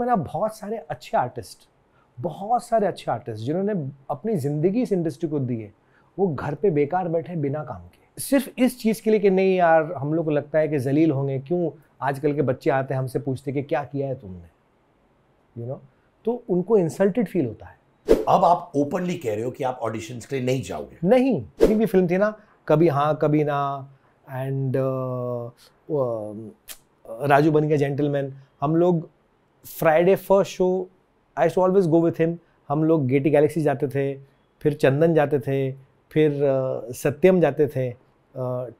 मैंने बहुत सारे अच्छे आर्टिस्ट बहुत सारे अच्छे आर्टिस्ट जिन्होंने अपनी ज़िंदगी इस इंडस्ट्री को दी है वो घर पे बेकार बैठे बिना काम के सिर्फ इस चीज़ के लिए कि नहीं यार हम लोग को लगता है कि जलील होंगे क्यों आजकल के बच्चे आते हैं हमसे पूछते कि क्या किया है तुमने यू you नो know? तो उनको इंसल्टेड फील होता है अब आप ओपनली कह रहे हो कि आप ऑडिशन के लिए नहीं जाओगे नहीं कोई भी फिल्म थी ना कभी हाँ कभी ना एंड uh, um, राजू बन गया जेंटलमैन हम लोग Friday first show I to always go with him हम लोग गेटी गैलेक्सी जाते थे फिर चंदन जाते थे फिर सत्यम जाते थे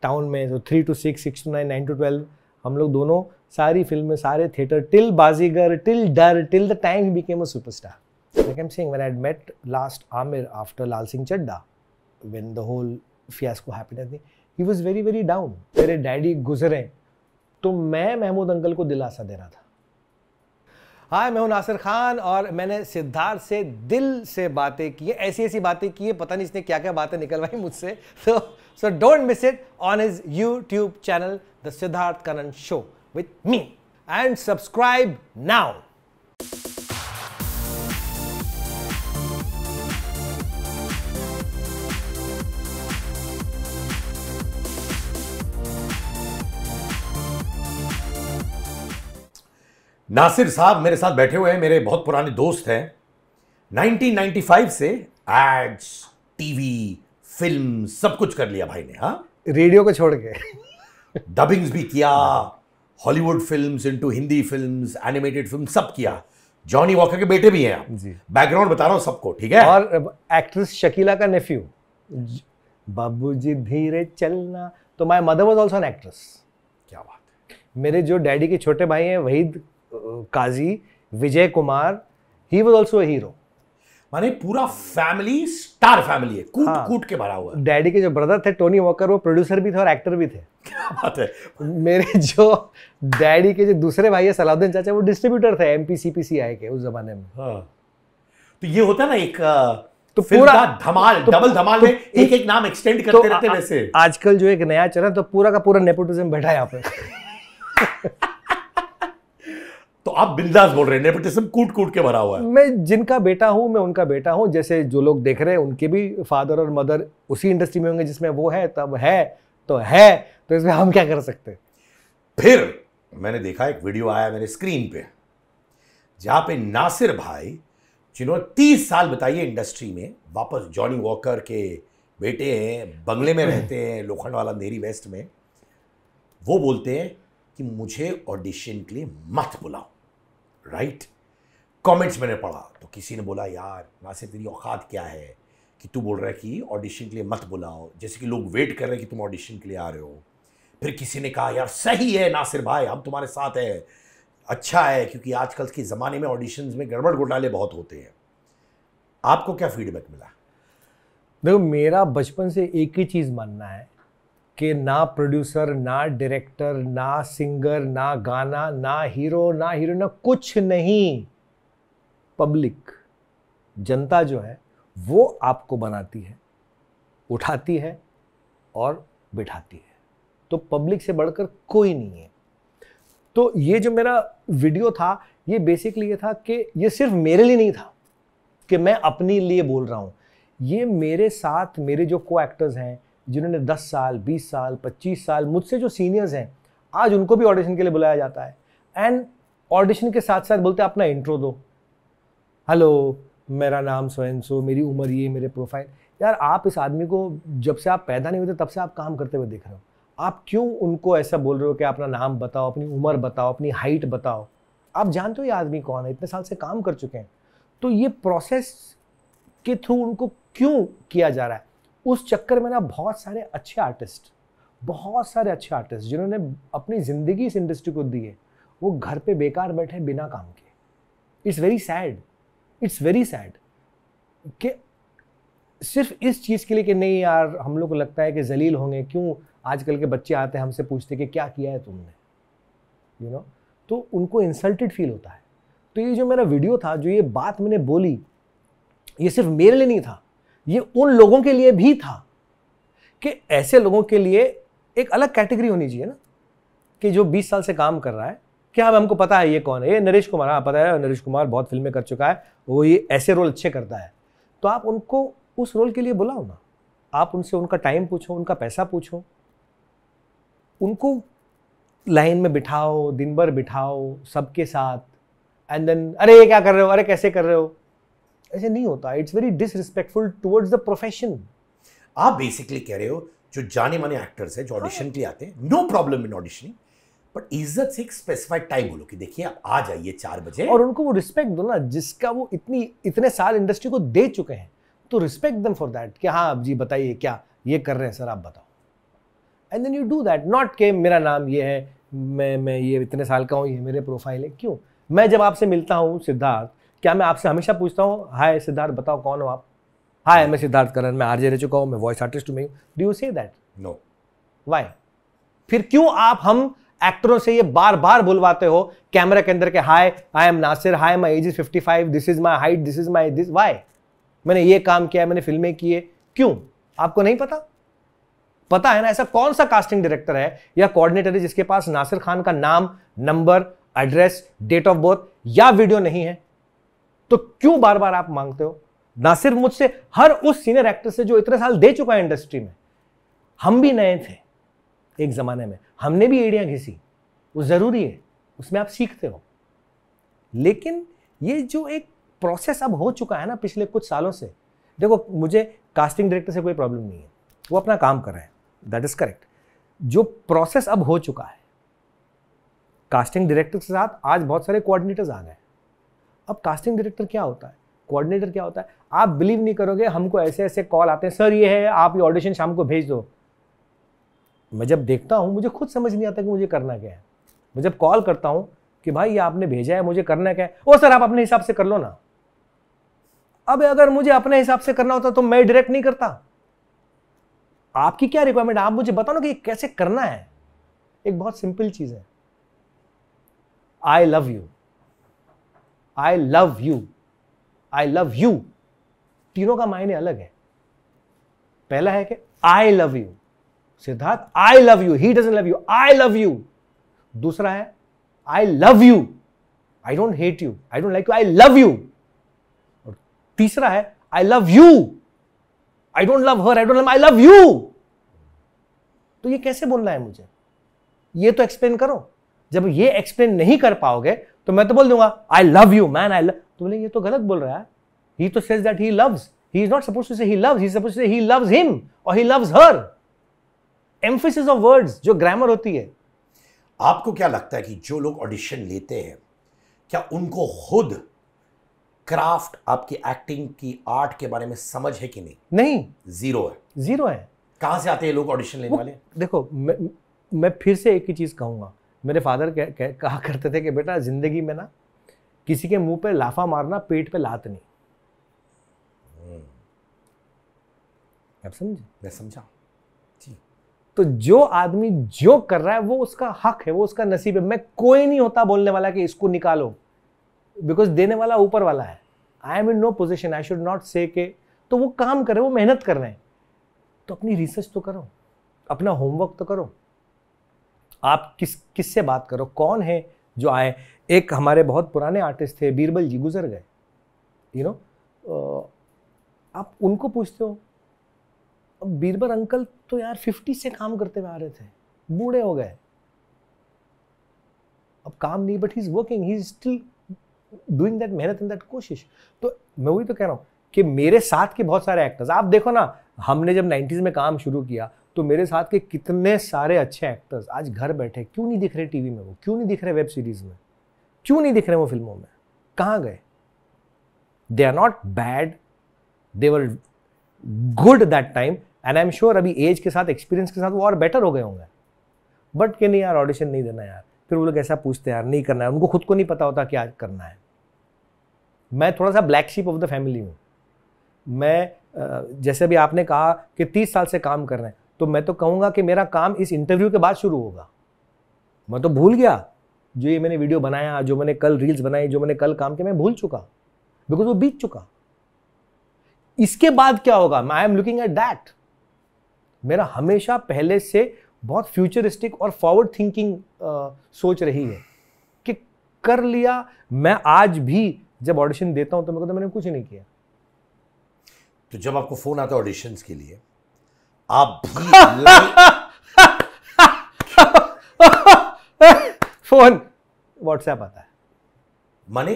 टाउन में तो three to six six to nine nine to twelve हम लोग दोनों सारी फिल्में सारे theatre till Baazigar till Darr till the time became a star like I am sing when I met last Aamir after Lal Singh Chaddha when the whole happy happened he was very very down मेरे daddy गुजरे तो मैं महमूद अंकल को दिलासा दे रहा था हाय मैं हूं नासिर खान और मैंने सिद्धार्थ से दिल से बातें की ऐसी ऐसी बातें की पता नहीं इसने क्या क्या बातें निकलवाई मुझसे so so don't miss it on is YouTube channel the Siddharth Kannan show with me and subscribe now Nasir साहब मेरे साथ बैठे हुए हैं मेरे बहुत पुराने दोस्त हैं 1995 से एड्स टीवी फिल्म सब कुछ कर लिया भाई ने हाँ रेडियो को छोड़ के डबिंग्स भी किया Hollywood films into Hindi films animated film सब किया जॉनी वॉकर के बेटे भी हैं आप बैकग्राउंड बता रहा हूँ सबको ठीक है और एक्ट्रेस शकीला का नेफ्यू बाबू जी धीरे चलना तो my mother was also an actress क्या बात है मेरे जो डैडी के छोटे भाई हैं Waheed Qazi Vijay Kumar he was also hero माने पूरा फैमिली स्टार फैमिली है कूट हाँ, कूट के भरा हुआ डैडी के जो ब्रदर थे टोनी वॉकर वो प्रोड्यूसर भी थे और एक्टर भी थे क्या बात है मेरे जो डैडी के जो दूसरे भाई है सलाउद्दीन चाचा वो डिस्ट्रीब्यूटर थे M P C P C I के उस जमाने में हाँ। तो ये होता है ना एक तो पूरा धमाल तो, डबल धमाल तो, में तो, एक एक नाम एक्सटेंड करते तो, रहते वैसे आजकल जो एक नया चल तो पूरा का पूरा नेपोटिज्म बैठा है यहाँ पे तो आप बिंदास बोल रहे हैं कूट कूट के भरा हुआ है मैं जिनका बेटा हूं मैं उनका बेटा हूं जैसे जो लोग देख रहे हैं उनके भी फादर और मदर उसी इंडस्ट्री में होंगे जिसमें वो है तब है तो है तो इसमें हम क्या कर सकते फिर मैंने देखा एक वीडियो आया मेरे स्क्रीन पे जहां पे नासिर भाई जिन्होंने तीस साल बताइए इंडस्ट्री में वापस जॉनी वॉकर के बेटे हैं बंगले में रहते हैं लोखंड वाला देरी वेस्ट में वो बोलते हैं कि मुझे ऑडिशन के लिए मत बुलाओ राइट कमेंट्स मैंने पढ़ा तो किसी ने बोला यार नासिर तेरी औकात क्या है कि तू बोल रहा है कि ऑडिशन के लिए मत बुलाओ जैसे कि लोग वेट कर रहे हैं कि तुम ऑडिशन के लिए आ रहे हो फिर किसी ने कहा यार सही है नासिर भाई हम तुम्हारे साथ हैं अच्छा है क्योंकि आजकल के ज़माने में ऑडिशन में गड़बड़ घोटाले बहुत होते हैं आपको क्या फीडबैक मिला देखो मेरा बचपन से एक ही चीज़ मानना है कि ना प्रोड्यूसर ना डायरेक्टर ना सिंगर ना गाना ना हीरो ना हीरो ना कुछ नहीं पब्लिक जनता जो है वो आपको बनाती है उठाती है और बिठाती है तो पब्लिक से बढ़कर कोई नहीं है तो ये जो मेरा वीडियो था ये बेसिकली ये था कि ये सिर्फ मेरे लिए नहीं था कि मैं अपने लिए बोल रहा हूँ ये मेरे साथ मेरे जो को एक्टर्स हैं जिन्होंने 10 साल 20 साल 25 साल मुझसे जो सीनियर्स हैं आज उनको भी ऑडिशन के लिए बुलाया जाता है एंड ऑडिशन के साथ साथ बोलते हैं अपना इंट्रो दो हेलो मेरा नाम स्वयं सो मेरी उम्र ये मेरे प्रोफाइल यार आप इस आदमी को जब से आप पैदा नहीं हुए तब से आप काम करते हुए देख रहे हो आप क्यों उनको ऐसा बोल रहे हो कि अपना नाम बताओ अपनी उम्र बताओ अपनी हाइट बताओ आप जानते हो ये आदमी कौन है इतने साल से काम कर चुके हैं तो ये प्रोसेस के थ्रू उनको क्यों किया जा रहा है उस चक्कर में ना बहुत सारे अच्छे आर्टिस्ट बहुत सारे अच्छे आर्टिस्ट जिन्होंने अपनी ज़िंदगी इस इंडस्ट्री को दी है वो घर पे बेकार बैठे बिना काम के it's very sad it's very sad कि सिर्फ इस चीज़ के लिए कि नहीं यार हम लोग को लगता है कि जलील होंगे क्यों आजकल के बच्चे आते हैं हमसे पूछते कि क्या किया है तुमने यू you नो know? तो उनको इंसल्टेड फील होता है तो ये जो मेरा वीडियो था जो ये बात मैंने बोली ये सिर्फ मेरे लिए नहीं था ये उन लोगों के लिए भी था कि ऐसे लोगों के लिए एक अलग कैटेगरी होनी चाहिए ना कि जो 20 साल से काम कर रहा है क्या हमको पता है ये कौन है ये नरेश कुमार हाँ पता है नरेश कुमार बहुत फिल्में कर चुका है वो ये ऐसे रोल अच्छे करता है तो आप उनको उस रोल के लिए बुलाओ ना आप उनसे उनका टाइम पूछो उनका पैसा पूछो उनको लाइन में बिठाओ दिन भर बिठाओ सबके साथ एंड देन अरे ये क्या कर रहे हो अरे कैसे कर रहे हो ऐसे नहीं होता it's very disrespectful towards the profession आप बेसिकली कह रहे हो जो जाने माने एक्टर्स हैं जो ऑडिशन हाँ। के लिए आते हैं no problem in auditioning but इज्जत से एक स्पेसिफाइड टाइम बोलो कि देखिए आप आ जाइए चार बजे और उनको वो रिस्पेक्ट दो ना जिसका वो इतनी इतने साल इंडस्ट्री को दे चुके हैं तो रिस्पेक्ट दम फॉर दैट कि हाँ आप जी बताइए क्या ये कर रहे हैं सर आप बताओ and then you do that not के मेरा नाम ये है मैं मैं ये इतने साल का हूँ ये मेरे प्रोफाइल है क्यों मैं जब आपसे मिलता हूँ सिद्धार्थ क्या मैं आपसे हमेशा पूछता हूँ हाय सिद्धार्थ बताओ कौन हो आप हाय मैं सिद्धार्थ करण मैं आरजे रह चुका हूँ मैं वॉइस आर्टिस्ट हूँ do you say that no why फिर क्यों आप हम एक्टरों से ये बार बार बुलवाते हो कैमरा के अंदर के hi I am Nasir hi my age is fifty five this is my height this is my this why मैंने ये काम किया मैंने फिल्में किए क्यों आपको नहीं पता पता है ना ऐसा कौन सा कास्टिंग डायरेक्टर है या कोऑर्डिनेटर है जिसके पास नासिर खान का नाम number address date of birth या वीडियो नहीं है तो क्यों बार बार आप मांगते हो ना सिर्फ मुझसे हर उस सीनियर एक्टर से जो इतने साल दे चुका है इंडस्ट्री में हम भी नए थे एक ज़माने में हमने भी एडिया घिसी वो ज़रूरी है उसमें आप सीखते हो लेकिन ये जो एक प्रोसेस अब हो चुका है ना पिछले कुछ सालों से देखो मुझे कास्टिंग डायरेक्टर से कोई प्रॉब्लम नहीं है वो अपना काम कर रहे हैं दैट इज़ करेक्ट जो प्रोसेस अब हो चुका है कास्टिंग डायरेक्टर के साथ आज बहुत सारे कोऑर्डिनेटर्स आ गए अब कास्टिंग डायरेक्टर क्या होता है कोऑर्डिनेटर क्या होता है आप बिलीव नहीं करोगे हमको ऐसे ऐसे कॉल आते हैं सर ये है आप ये ऑडिशन शाम को भेज दो मैं जब देखता हूँ मुझे खुद समझ नहीं आता कि मुझे करना क्या है मैं जब कॉल करता हूँ कि भाई ये आपने भेजा है मुझे करना क्या है ओ सर आप अपने हिसाब से कर लो ना अब अगर मुझे अपने हिसाब से करना होता तो मैं डायरेक्ट नहीं करता आपकी क्या रिक्वायरमेंट आप मुझे बताओ ना कि कैसे करना है एक बहुत सिंपल चीज़ है I love you I love you I love you तीनों का मायने अलग है पहला है कि I love you Siddharth I love you he doesn't love you I love you दूसरा है I love you I don't hate you I don't like you I love you और तीसरा है I love you I don't love her I don't love I love you तो ये कैसे बोलना है मुझे ये तो एक्सप्लेन करो जब ये एक्सप्लेन नहीं कर पाओगे तो मैं तो बोल दूंगा I love you man I love तो बोले ये तो गलत बोल रहा है ही तो says that he loves he is not suppose to say he loves he suppose से ही लव्स हिम और he loves her emphasis of words जो ग्रामर होती है आपको क्या लगता है कि जो लोग ऑडिशन लेते हैं क्या उनको खुद क्राफ्ट आपकी एक्टिंग की आर्ट के बारे में समझ है कि नहीं नहीं जीरो है जीरो है कहां से आते हैं लोग ऑडिशन लेने वाले देखो मैं मैं फिर से एक ही चीज कहूंगा मेरे फादर कह, कह, कहा करते थे कि बेटा ज़िंदगी में ना किसी के मुंह पे लाफा मारना पेट पे लात नहीं हम्म। आप समझे मैं समझा तो जो आदमी जो कर रहा है वो उसका हक है वो उसका नसीब है मैं कोई नहीं होता बोलने वाला कि इसको निकालो बिकॉज देने वाला ऊपर वाला है I am in no position I should not say के तो वो काम कर रहे हैं वो मेहनत कर रहे हैं तो अपनी रिसर्च तो करो अपना होमवर्क तो करो आप किस किस से बात करो कौन है जो आए एक हमारे बहुत पुराने आर्टिस्ट थे बीरबल जी गुजर गए यू नो आप उनको पूछते हो अब बीरबल अंकल तो यार फिफ्टी से काम करते हुए आ रहे थे बूढ़े हो गए अब काम नहीं but he is working he is still doing that मेहनत इन दैट कोशिश तो मैं वही तो कह रहा हूँ कि मेरे साथ के बहुत सारे एक्टर्स आप देखो ना हमने जब नाइन्टीज़ में काम शुरू किया तो मेरे साथ के कितने सारे अच्छे एक्टर्स आज घर बैठे क्यों नहीं दिख रहे टीवी में वो क्यों नहीं दिख रहे वेब सीरीज में क्यों नहीं दिख रहे वो फिल्मों में कहाँ गए they are not bad they were good that time and I am sure अभी एज के साथ एक्सपीरियंस के साथ वो और बेटर हो गए होंगे बट के नहीं यार ऑडिशन नहीं देना यार फिर वो लोग ऐसा पूछते यार नहीं करना है उनको खुद को नहीं पता होता क्या करना है मैं थोड़ा सा black sheep of the family हूँ मैं जैसे अभी आपने कहा कि तीस साल से काम कर रहे हैं तो मैं तो कहूँगा कि मेरा काम इस इंटरव्यू के बाद शुरू होगा मैं तो भूल गया जो ये मैंने वीडियो बनाया जो मैंने कल रील्स बनाई जो मैंने कल काम किया मैं भूल चुका बिकॉज वो बीत चुका इसके बाद क्या होगा I am looking at that मेरा हमेशा पहले से बहुत फ्यूचरिस्टिक और फॉरवर्ड थिंकिंग सोच रही है कि कर लिया मैं आज भी जब ऑडिशन देता हूं तो मैं कहता तो मैंने कुछ नहीं किया तो जब आपको फ़ोन आता ऑडिशन ऑडिशंस के लिए आप भी फोन व्हाट्सएप आता है माने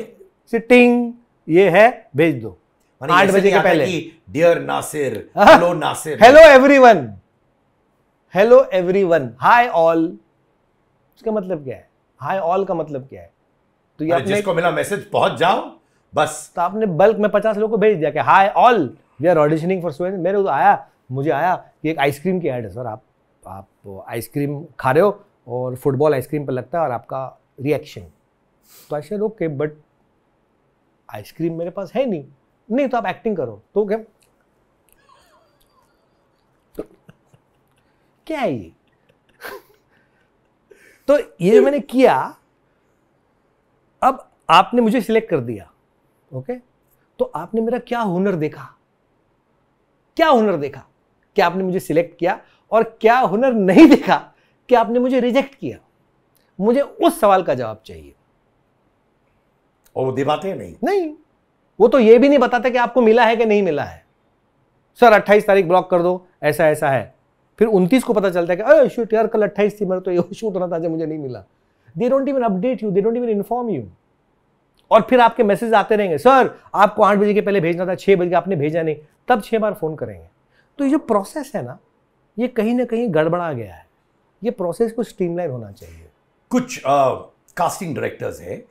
सिटिंग ये है भेज दो आठ बजे के पहले dear Nasir hello Nasir hello everyone hello everyone hi all इसका मतलब क्या है हाय ऑल का मतलब क्या है तो ये जिसको मिला मैसेज पहुंच जाओ बस तो आपने बल्क में पचास लोगों को भेज दिया कि hi all we are auditioning for सुन मेरे को तो आया मुझे आया कि एक आइसक्रीम की ऐड है सर आप आप आइसक्रीम खा रहे हो और फुटबॉल आइसक्रीम पर लगता है और आपका रिएक्शन तो ऐसे लोग ओके बट आइसक्रीम मेरे पास है नहीं नहीं तो आप एक्टिंग करो तो क्या तो क्या है ये तो ये मैंने किया अब आपने मुझे सिलेक्ट कर दिया ओके तो आपने मेरा क्या हुनर देखा क्या हुनर देखा क्या आपने मुझे सिलेक्ट किया और क्या हुनर नहीं दिखा कि आपने मुझे रिजेक्ट किया मुझे उस सवाल का जवाब चाहिए और वो दिखाते नहीं नहीं वो तो ये भी नहीं बताते कि आपको मिला है कि नहीं मिला है सर 28 तारीख ब्लॉक कर दो ऐसा ऐसा है फिर 29 को पता चलता है कि अरे शूट यार कल 28 थी मेरा तो ये शूट होना था जो मुझे नहीं मिला they don't even update you they don't even inform you और फिर आपके मैसेज आते रहेंगे सर आपको आठ बजे के पहले भेजना था छः बजे आपने भेजा नहीं तब छः बार फ़ोन करेंगे तो ये जो प्रोसेस है ना ये कहीं ना कहीं गड़बड़ा गया है ये प्रोसेस को स्ट्रीमलाइन होना चाहिए कुछ कास्टिंग डायरेक्टर्स हैं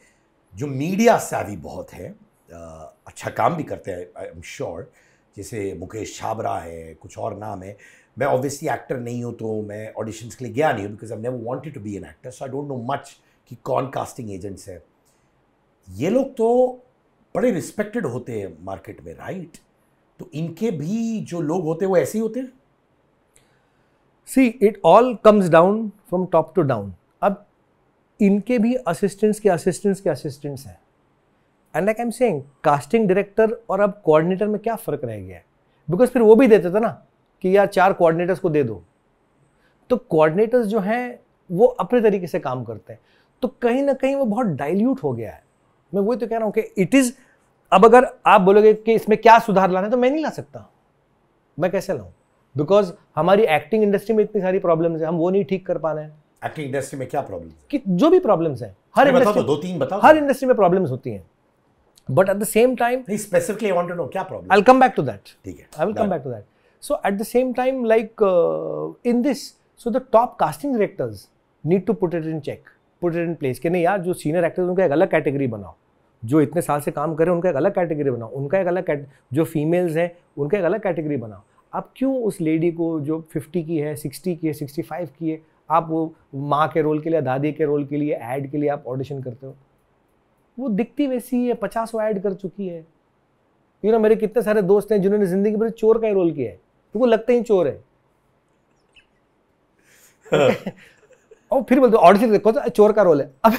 जो मीडिया आदि बहुत है uh, अच्छा काम भी करते हैं आई एम श्योर जैसे मुकेश छाबरा है कुछ और नाम है मैं ऑब्वियसली एक्टर नहीं हूँ तो मैं ऑडिशंस के लिए गया नहीं हूँ because I never wanted to be an actor so I don't know much कि कौन कास्टिंग एजेंट्स है ये लोग तो बड़े रिस्पेक्टेड होते हैं मार्केट में राइट right? तो इनके भी जो लोग होते हैं वो ऐसे ही होते हैं see it all comes down from top to down अब इनके भी असिस्टेंट्स के असिस्टेंट्स के असिस्टेंट्स हैं and like I am saying casting director और अब कोऑर्डिनेटर में क्या फ़र्क रह गया है बिकॉज फिर वो भी देते थे ना कि यार चार कोऑर्डिनेटर्स को दे दो तो कोऑर्डिनेटर्स जो हैं वो अपने तरीके से काम करते हैं तो कहीं ना कहीं वो बहुत डाइल्यूट हो गया है मैं वही तो कह रहा हूँ कि इट इज़ अब अगर आप बोलोगे कि इसमें क्या सुधार लाना है तो मैं नहीं ला सकता मैं कैसे लाऊं बिकॉज हमारी एक्टिंग इंडस्ट्री में इतनी सारी प्रॉब्लम है हम वो नहीं ठीक कर पा रहे हैं एक्टिंग इंडस्ट्री में क्या प्रॉब्लम कि जो भी प्रॉब्लम है हर इंडस्ट्री तो, दो तीन बताओ हर इंडस्ट्री में प्रॉब्लम होती है but at the same time specifically want to know क्या problem I come back to that ठीक है I will come back to that so at the same time like in this so the top casting directors need to put it in check put it in place कि नहीं यार जो senior actors उनका एक अलग category बनाओ जो इतने साल से काम कर रहे हैं उनका एक अलग कैटेगरी बनाओ उनका एक अलग कैट जो फीमेल्स हैं उनका एक अलग कैटेगरी बनाओ आप क्यों उस लेडी को जो फिफ्टी की है सिक्सटी की है सिक्सटी फाइव की है आप वो माँ के रोल के लिए दादी के रोल के लिए ऐड के लिए आप ऑडिशन करते हो वो दिखती वैसी है पचास वो ऐड कर चुकी है यू नो मेरे कितने सारे दोस्त हैं जिन्होंने ज़िंदगी भर चोर का ही रोल किया है क्योंकि तो लगते ही चोर है हाँ। और फिर बोलते ऑडिशन देखो तो चोर का रोल है अब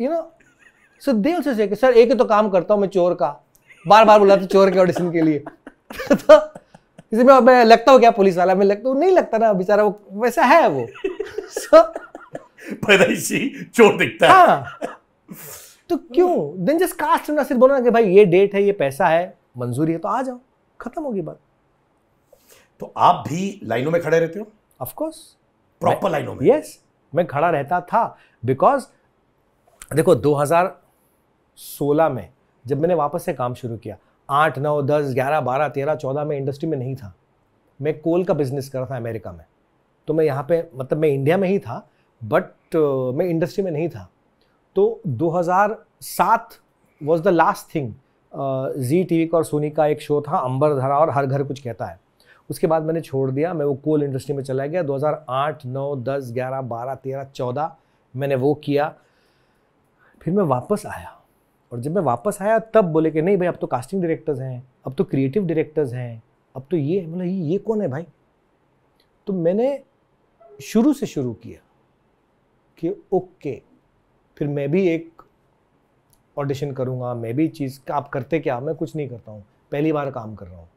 you know so they also say sir एक ही तो काम करता हूँ मैं चोर का बार बार बोला था चोर के ऑडिशन के लिए तो इसलिए मैं मैं लगता हूँ क्या पुलिस वाला मैं लगता हूँ नहीं लगता ना बेचारा वो वैसा है वो सो पैदाइशी चोर दिखता है हाँ तो क्यों देन जस्ट कास्ट ना सिर्फ बोलना कि भाई ये डेट है ये पैसा है मंजूरी है तो आ जाओ खत्म होगी बात तो आप भी लाइनों में खड़े रहते हो ऑफ कोर्स प्रॉपर लाइनों में यस yes, मैं खड़ा रहता था बिकॉज देखो 2016 में जब मैंने वापस से काम शुरू किया आठ नौ दस ग्यारह बारह तेरह चौदह में इंडस्ट्री में नहीं था मैं कोल का बिजनेस कर रहा था अमेरिका में तो मैं यहाँ पे मतलब मैं इंडिया में ही था बट मैं इंडस्ट्री में नहीं था तो 2007 was the last thing G T V का और सोनी का एक शो था अंबर धरा और हर घर कुछ कहता है उसके बाद मैंने छोड़ दिया मैं वो कोल इंडस्ट्री में चला गया 2008 9 10 11 12 13 14 मैंने वो किया फिर मैं वापस आया और जब मैं वापस आया तब बोले कि नहीं भाई अब तो कास्टिंग डायरेक्टर्स हैं अब तो क्रिएटिव डायरेक्टर्स हैं अब तो ये मतलब ये ये कौन है भाई तो मैंने शुरू से शुरू किया कि ओके फिर मैं भी एक ऑडिशन करूँगा मैं भी चीज़ आप करते क्या मैं कुछ नहीं करता हूँ पहली बार काम कर रहा हूँ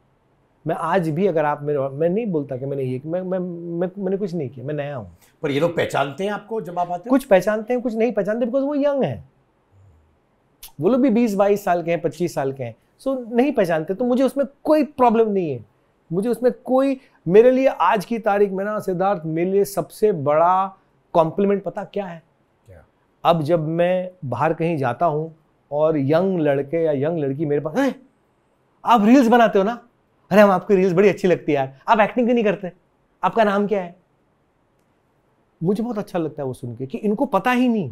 मैं आज भी अगर आप मेरे मैं नहीं बोलता कि मैंने ये मैं मैं, मैं मैंने कुछ नहीं किया मैं नया हूँ पर ये लोग पहचानते हैं आपको जब आप आते हैं कुछ पहचानते हैं कुछ नहीं पहचानते बिकॉज वो यंग हैं वो लोग भी बीस बाईस साल के हैं पच्चीस साल के हैं सो नहीं पहचानते तो मुझे उसमें कोई प्रॉब्लम नहीं है मुझे उसमें कोई मेरे लिए आज की तारीख में ना सिद्धार्थ मेरे लिए सबसे बड़ा कॉम्प्लीमेंट पता क्या है yeah. अब जब मैं बाहर कहीं जाता हूँ और यंग लड़के या यंग लड़की मेरे पास है आप रील्स बनाते हो ना अरे हम आपकी रील्स बड़ी अच्छी लगती है यार आप एक्टिंग क्यों नहीं करते आपका नाम क्या है मुझे बहुत अच्छा लगता है वो सुन के कि इनको पता ही नहीं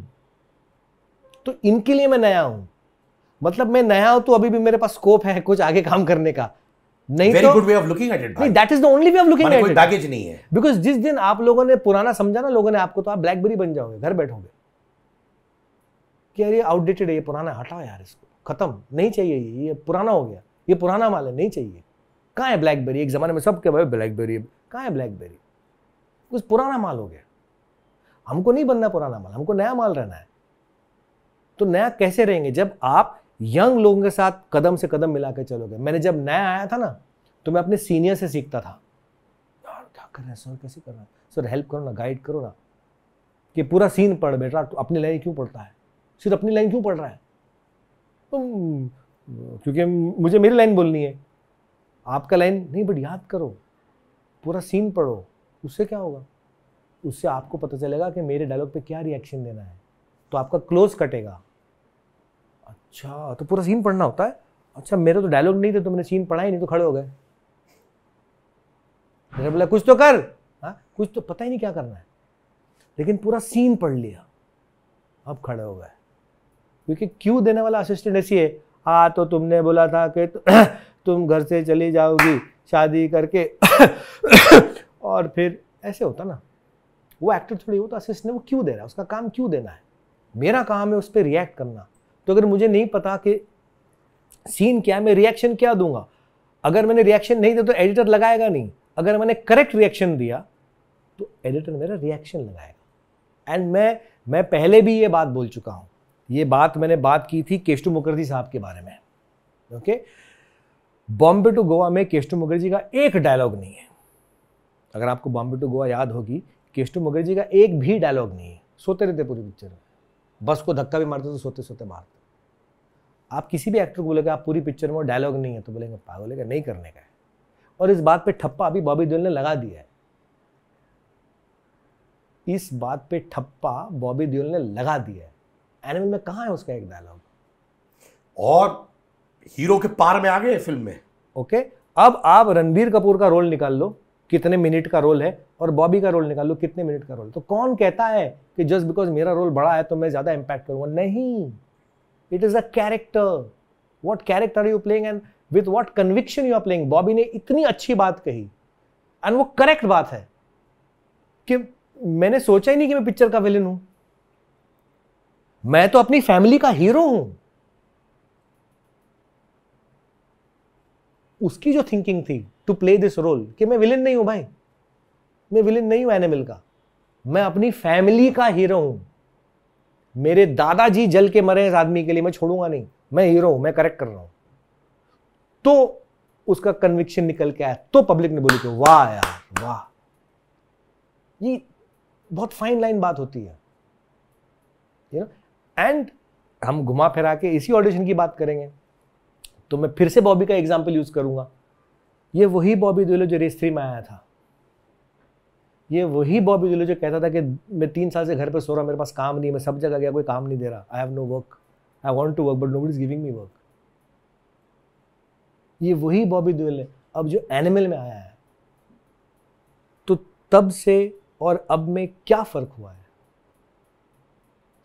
तो इनके लिए मैं नया हूं मतलब मैं नया हूं तो अभी भी मेरे पास स्कोप है कुछ आगे काम करने का नहीं Very तो good way of looking at it नहीं that is the only way of looking at it baggage नहीं है बिकॉज जिस दिन आप लोगों ने पुराना समझा ना लोगों ने आपको तो आप ब्लैकबेरी बन जाओगे घर बैठोगे आउटडेटेड है ये पुराना हटाओ यार इसको खत्म नहीं चाहिए ये ये पुराना हो गया ये पुराना माल है नहीं चाहिए कहाँ है ब्लैकबेरी एक जमाने में सब के भाई ब्लैकबेरी कहाँ है ब्लैकबेरी कुछ पुराना माल हो गया हमको नहीं बनना पुराना माल हमको नया माल रहना है तो नया कैसे रहेंगे जब आप यंग लोगों के साथ कदम से कदम मिला के चलोगे मैंने जब नया आया था ना तो मैं अपने सीनियर से सीखता था यार क्या कर रहे हैं सर कैसे कर रहा है सर हेल्प करो ना गाइड करो ना कि पूरा सीन पढ़ बेटा तो अपनी लाइन क्यों पढ़ता है सिर्फ अपनी लाइन क्यों पढ़ रहा है तो क्योंकि मुझे मेरी लाइन बोलनी है आपका लाइन नहीं बट याद करो पूरा सीन पढ़ो उससे क्या होगा उससे आपको पता चलेगा कि मेरे डायलॉग पे क्या रिएक्शन देना है तो आपका क्लोज कटेगा अच्छा तो पूरा सीन पढ़ना होता है अच्छा मेरे तो डायलॉग नहीं थे तुमने तो सीन पढ़ा ही नहीं तो खड़े हो गए मेरे बोला कुछ तो कर हा? कुछ तो पता ही नहीं क्या करना है लेकिन पूरा सीन पढ़ लिया अब खड़े हो गए क्योंकि क्यों देने वाला असिस्टेंट ऐसी है हाँ तो तुमने बोला था कि तुम घर से चली जाओगी शादी करके और फिर ऐसे होता ना वो एक्टर थोड़ी हो तो असिस्टेंट वो क्यों दे रहा है उसका काम क्यों देना है मेरा काम है उस पर रिएक्ट करना तो अगर मुझे नहीं पता कि सीन क्या है मैं रिएक्शन क्या दूंगा अगर मैंने रिएक्शन नहीं दिया तो एडिटर लगाएगा नहीं अगर मैंने करेक्ट रिएक्शन दिया तो एडिटर मेरा रिएक्शन लगाएगा एंड मैं मैं पहले भी ये बात बोल चुका हूं ये बात मैंने बात की थी केष्टु मुखर्जी साहब के बारे में ओके बॉम्बे टू गोवा में केष्टु मुखर्जी का एक डायलॉग नहीं है अगर आपको बॉम्बे टू गोवा याद होगी केष्टु मुखर्जी का एक भी डायलॉग नहीं है सोते रहते पूरी पिक्चर में बस को धक्का भी मारते तो सोते सोते मारते आप किसी भी एक्टर को बोलेगा आप पूरी पिक्चर में डायलॉग नहीं है तो बोलेंगे पागल है नहीं करने का है और इस बात पे ठप्पा अभी बॉबी देओल ने लगा दिया है इस बात पे ठप्पा बॉबी देओल ने लगा दिया है एनिमल में कहा है उसका एक डायलॉग और हीरो के पार में आ गए फिल्म में ओके अब आप रणबीर कपूर का रोल निकाल लो कितने मिनट का रोल है और बॉबी का रोल निकाल लो कितने मिनट का रोल तो कौन कहता है कि जस्ट बिकॉज मेरा रोल बड़ा है तो मैं ज़्यादा इंपैक्ट करूंगा नहीं it is a character what character you playing and with what conviction you are playing Bobby ने इतनी अच्छी बात कही एंड वो करेक्ट बात है कि मैंने सोचा ही नहीं कि मैं पिक्चर का विलन हूं मैं तो अपनी फैमिली का हीरो हूं उसकी जो थिंकिंग थी टू प्ले दिस रोल कि मैं विलन नहीं हूं भाई मैं विलन नहीं हूं एनिमल का मैं अपनी फैमिली का हीरो हूं मेरे दादाजी जल के मरे इस आदमी के लिए मैं छोड़ूंगा नहीं मैं हीरो हूं मैं करेक्ट कर रहा हूं तो उसका कन्विक्शन निकल के आया तो पब्लिक ने बोली कि वाह यार वाह ये बहुत फाइन लाइन बात होती है यू नो एंड हम घुमा फिरा के इसी ऑडिशन की बात करेंगे तो मैं फिर से बॉबी का एग्जाम्पल यूज करूंगा ये वही बॉबी दुलो जो रेस्त्री में आया था ये वही बॉबी दिलो जो कहता था कि मैं तीन साल से घर पर सो रहा मेरे पास काम नहीं है मैं सब जगह गया कोई काम नहीं दे रहा I have no work I want to work but no is giving me work ये वही बॉबी दिल है अब जो एनिमल में आया है तो तब से और अब में क्या फ़र्क हुआ है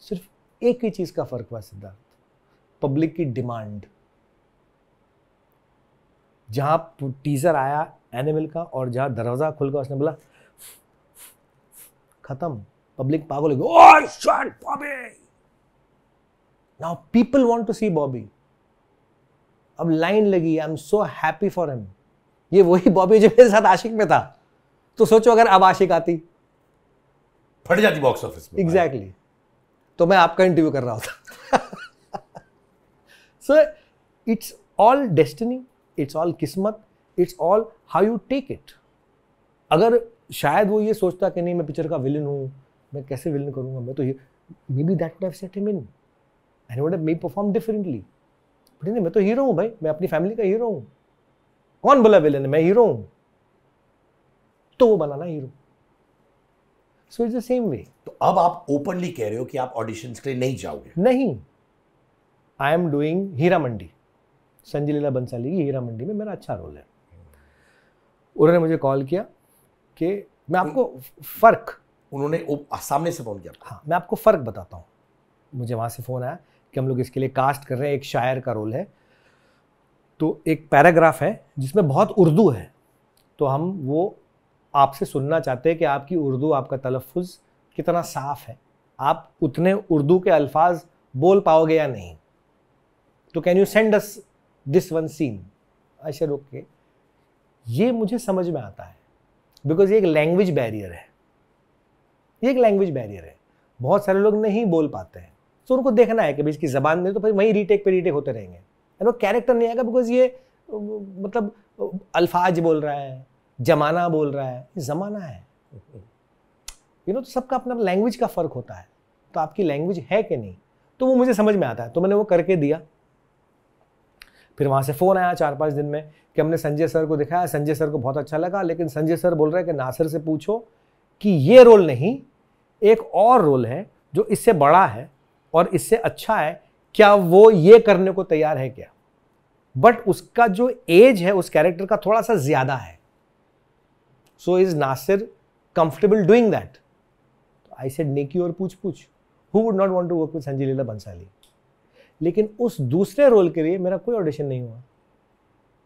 सिर्फ एक ही चीज़ का फ़र्क हुआ सिद्धार्थ पब्लिक की डिमांड जहां टीज़र आया एनिमल का और जहां दरवाज़ा खुल गया उसने बोला खत्म पब्लिक पागल हो गई Bobby now people want to see Bobby अब लाइन लगी I am so happy for him ये वही बॉबी जो मेरे साथ आशिक में था तो सोचो अगर अब आशिक आती फट जाती बॉक्स ऑफिस में एग्जैक्टली तो मैं आपका इंटरव्यू कर रहा होता so it's all destiny it's all किस्मत it's all how you take it अगर शायद वो ये सोचता कि नहीं मैं पिक्चर का विलन हूँ मैं कैसे विलन करूँगा मैं तो maybe that life set him in and would may perform differently but नहीं मैं तो हीरो हूँ भाई मैं अपनी फैमिली का हीरो हूँ कौन बोला विलन मैं हीरो हूँ तो वो बनाना hero so it's the same way तो अब आप ओपनली कह रहे हो कि आप ऑडिशन के लिए नहीं जाओगे नहीं I am doing Heera Mandi Sanjay Leela Bhansali की हीरा मंडी में मेरा अच्छा रोल है उन्होंने मुझे कॉल किया कि मैं आपको फ़र्क उन्होंने सामने से फ़ोन किया हाँ मैं आपको फ़र्क बताता हूँ मुझे वहाँ से फ़ोन आया कि हम लोग इसके लिए कास्ट कर रहे हैं एक शायर का रोल है तो एक पैराग्राफ है जिसमें बहुत उर्दू है तो हम वो आपसे सुनना चाहते हैं कि आपकी उर्दू आपका तलफ़ कितना साफ़ है आप उतने उर्दू के अल्फाज बोल पाओगे या नहीं तो can you send us this one scene अशर ओके ये मुझे समझ में आता है बिकॉज ये एक लैंग्वेज बैरियर है ये एक लैंग्वेज बैरियर है बहुत सारे लोग नहीं बोल पाते हैं तो उनको देखना है कि भाई इसकी जबान नहीं तो फिर वहीं रीटेक पे रीटेक होते रहेंगे एंड वो कैरेक्टर नहीं आएगा बिकॉज ये मतलब अल्फाज बोल रहा है जमाना बोल रहा है जमाना है यू नो तो सबका अपना लैंग्वेज का फ़र्क होता है तो आपकी लैंग्वेज है कि नहीं तो वो मुझे समझ में आता है तो मैंने वो करके दिया फिर वहाँ से फ़ोन आया चार पाँच दिन में कि हमने संजय सर को दिखाया संजय सर को बहुत अच्छा लगा लेकिन संजय सर बोल रहे हैं कि नासिर से पूछो कि ये रोल नहीं एक और रोल है जो इससे बड़ा है और इससे अच्छा है क्या वो ये करने को तैयार है क्या बट उसका जो एज है उस कैरेक्टर का थोड़ा सा ज़्यादा है so is Nasir comfortable doing that I said नेकी और पूछ पूछ who would not want to work with Sanjay Leela Bhansali लेकिन उस दूसरे रोल के लिए मेरा कोई ऑडिशन नहीं हुआ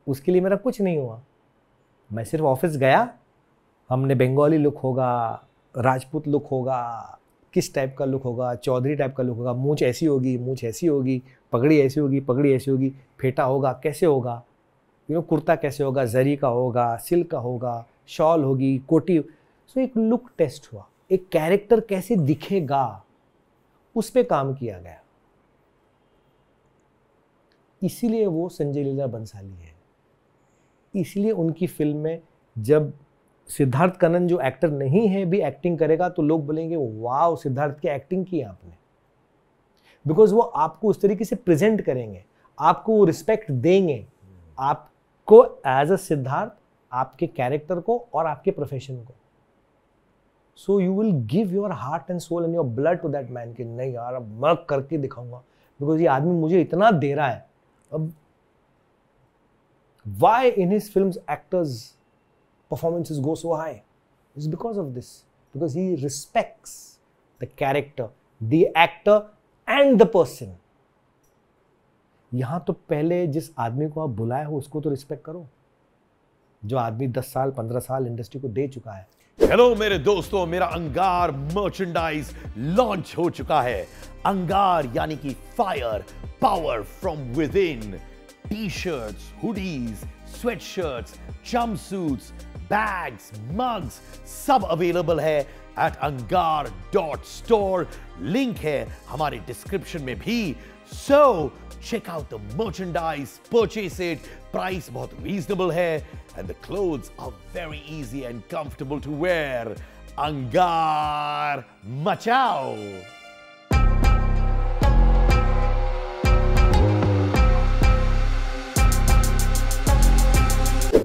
उसके लिए मेरा कुछ नहीं हुआ मैं सिर्फ ऑफिस गया हमने बंगाली लुक होगा राजपूत लुक होगा किस टाइप का लुक होगा चौधरी टाइप का लुक होगा मूछ ऐसी होगी मूछ ऐसी होगी पगड़ी ऐसी होगी पगड़ी ऐसी होगी फेटा होगा कैसे होगा यू नो कुर्ता कैसे होगा जरी का होगा सिल्क का होगा शॉल होगी कोटी सो एक लुक टेस्ट हुआ एक कैरेक्टर कैसे दिखेगा उस पर काम किया गया इसीलिए वो संजय लीला बंसाली है इसलिए उनकी फिल्म में जब सिद्धार्थ कनन जो एक्टर नहीं है भी एक्टिंग करेगा तो लोग बोलेंगे वाह सिद्धार्थ की एक्टिंग की आपने बिकॉज वो आपको उस तरीके से प्रेजेंट करेंगे आपको वो रिस्पेक्ट देंगे आपको एज अ सिद्धार्थ आपके कैरेक्टर को और आपके प्रोफेशन को so you will give your heart and soul and your blood to that man कि नहीं यार अब करके दिखाऊंगा बिकॉज ये आदमी मुझे इतना दे रहा है अब why in his film actors performance is go so high is because of this because he respect the character the actor and the person यहां तो पहले जिस आदमी को आप बुलाए हो उसको तो रिस्पेक्ट करो जो आदमी दस साल पंद्रह साल इंडस्ट्री को दे चुका है हेलो मेरे दोस्तों मेरा अंगार मर्चेंडाइज लॉन्च हो चुका है अंगार यानी कि fire power from within T shirts hoodies sweatshirts gym suits bags mugs सब अवेलेबल है at Angaar dot store link है हमारे डिस्क्रिप्शन में भी So check out the merchandise, purchase it, price बहुत reasonable है and the clothes are very easy and comfortable to wear. Angar Machao!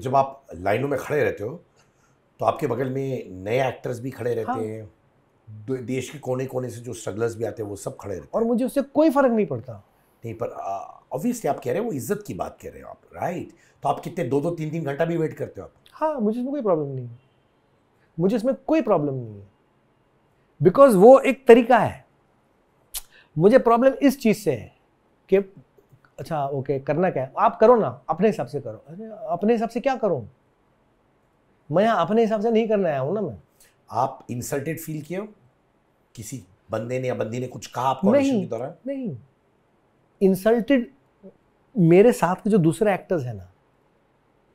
जब आप लाइनों में खड़े रहते हो तो आपके बगल में नए एक्टर्स भी खड़े रहते हाँ। हैं देश के कोने कोने से जो स्ट्रगलर्स भी आते हैं वो सब खड़े रहते और मुझे उससे कोई फर्क नहीं पड़ता नहीं पर ऑब्वियसली आप कह रहे हैं वो इज्जत की बात कह रहे हो आप राइट तो आप कितने दो दो तीन तीन घंटा भी वेट करते हो आप हाँ मुझे इसमें कोई प्रॉब्लम नहीं है मुझे इसमें कोई प्रॉब्लम नहीं है बिकॉज वो एक तरीका है मुझे प्रॉब्लम इस चीज़ से है कि अच्छा ओके करना क्या है आप करो ना अपने हिसाब से करो अरे अपने हिसाब से क्या करूँ मैं यहाँ अपने हिसाब से नहीं करने आया हूँ ना मैं आप इंसल्टेड फील किए हो किसी बंदे ने या बंदी ने कुछ कहा आपको नहीं के दौरान नहीं इंसल्टेड मेरे साथ के जो दूसरे एक्टर्स हैं ना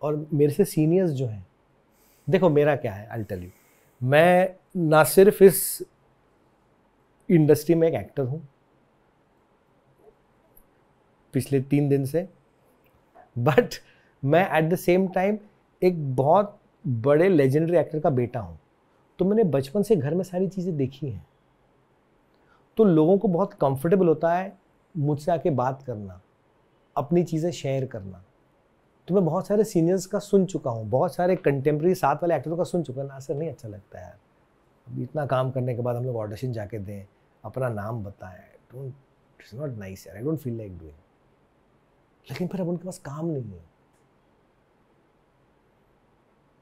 और मेरे से सीनियर्स जो हैं देखो मेरा क्या है आई टेल यू मैं ना सिर्फ इस इंडस्ट्री में एक एक्टर हूँ पिछले तीन दिन से बट मैं एट द सेम टाइम एक बहुत बड़े लेजेंडरी एक्टर का बेटा हूँ तो मैंने बचपन से घर में सारी चीज़ें देखी हैं तो लोगों को बहुत कंफर्टेबल होता है मुझसे आके बात करना अपनी चीज़ें शेयर करना तो मैं बहुत सारे सीनियर्स का सुन चुका हूँ बहुत सारे कंटेम्प्रेरी साथ वाले एक्टरों का सुन चुका ना सर नहीं अच्छा लगता यार इतना काम करने के बाद हम लोग ऑडिशन जाके दें अपना नाम बताएं don't it's not nice I don't feel like doing लेकिन फिर अब उनके पास काम नहीं है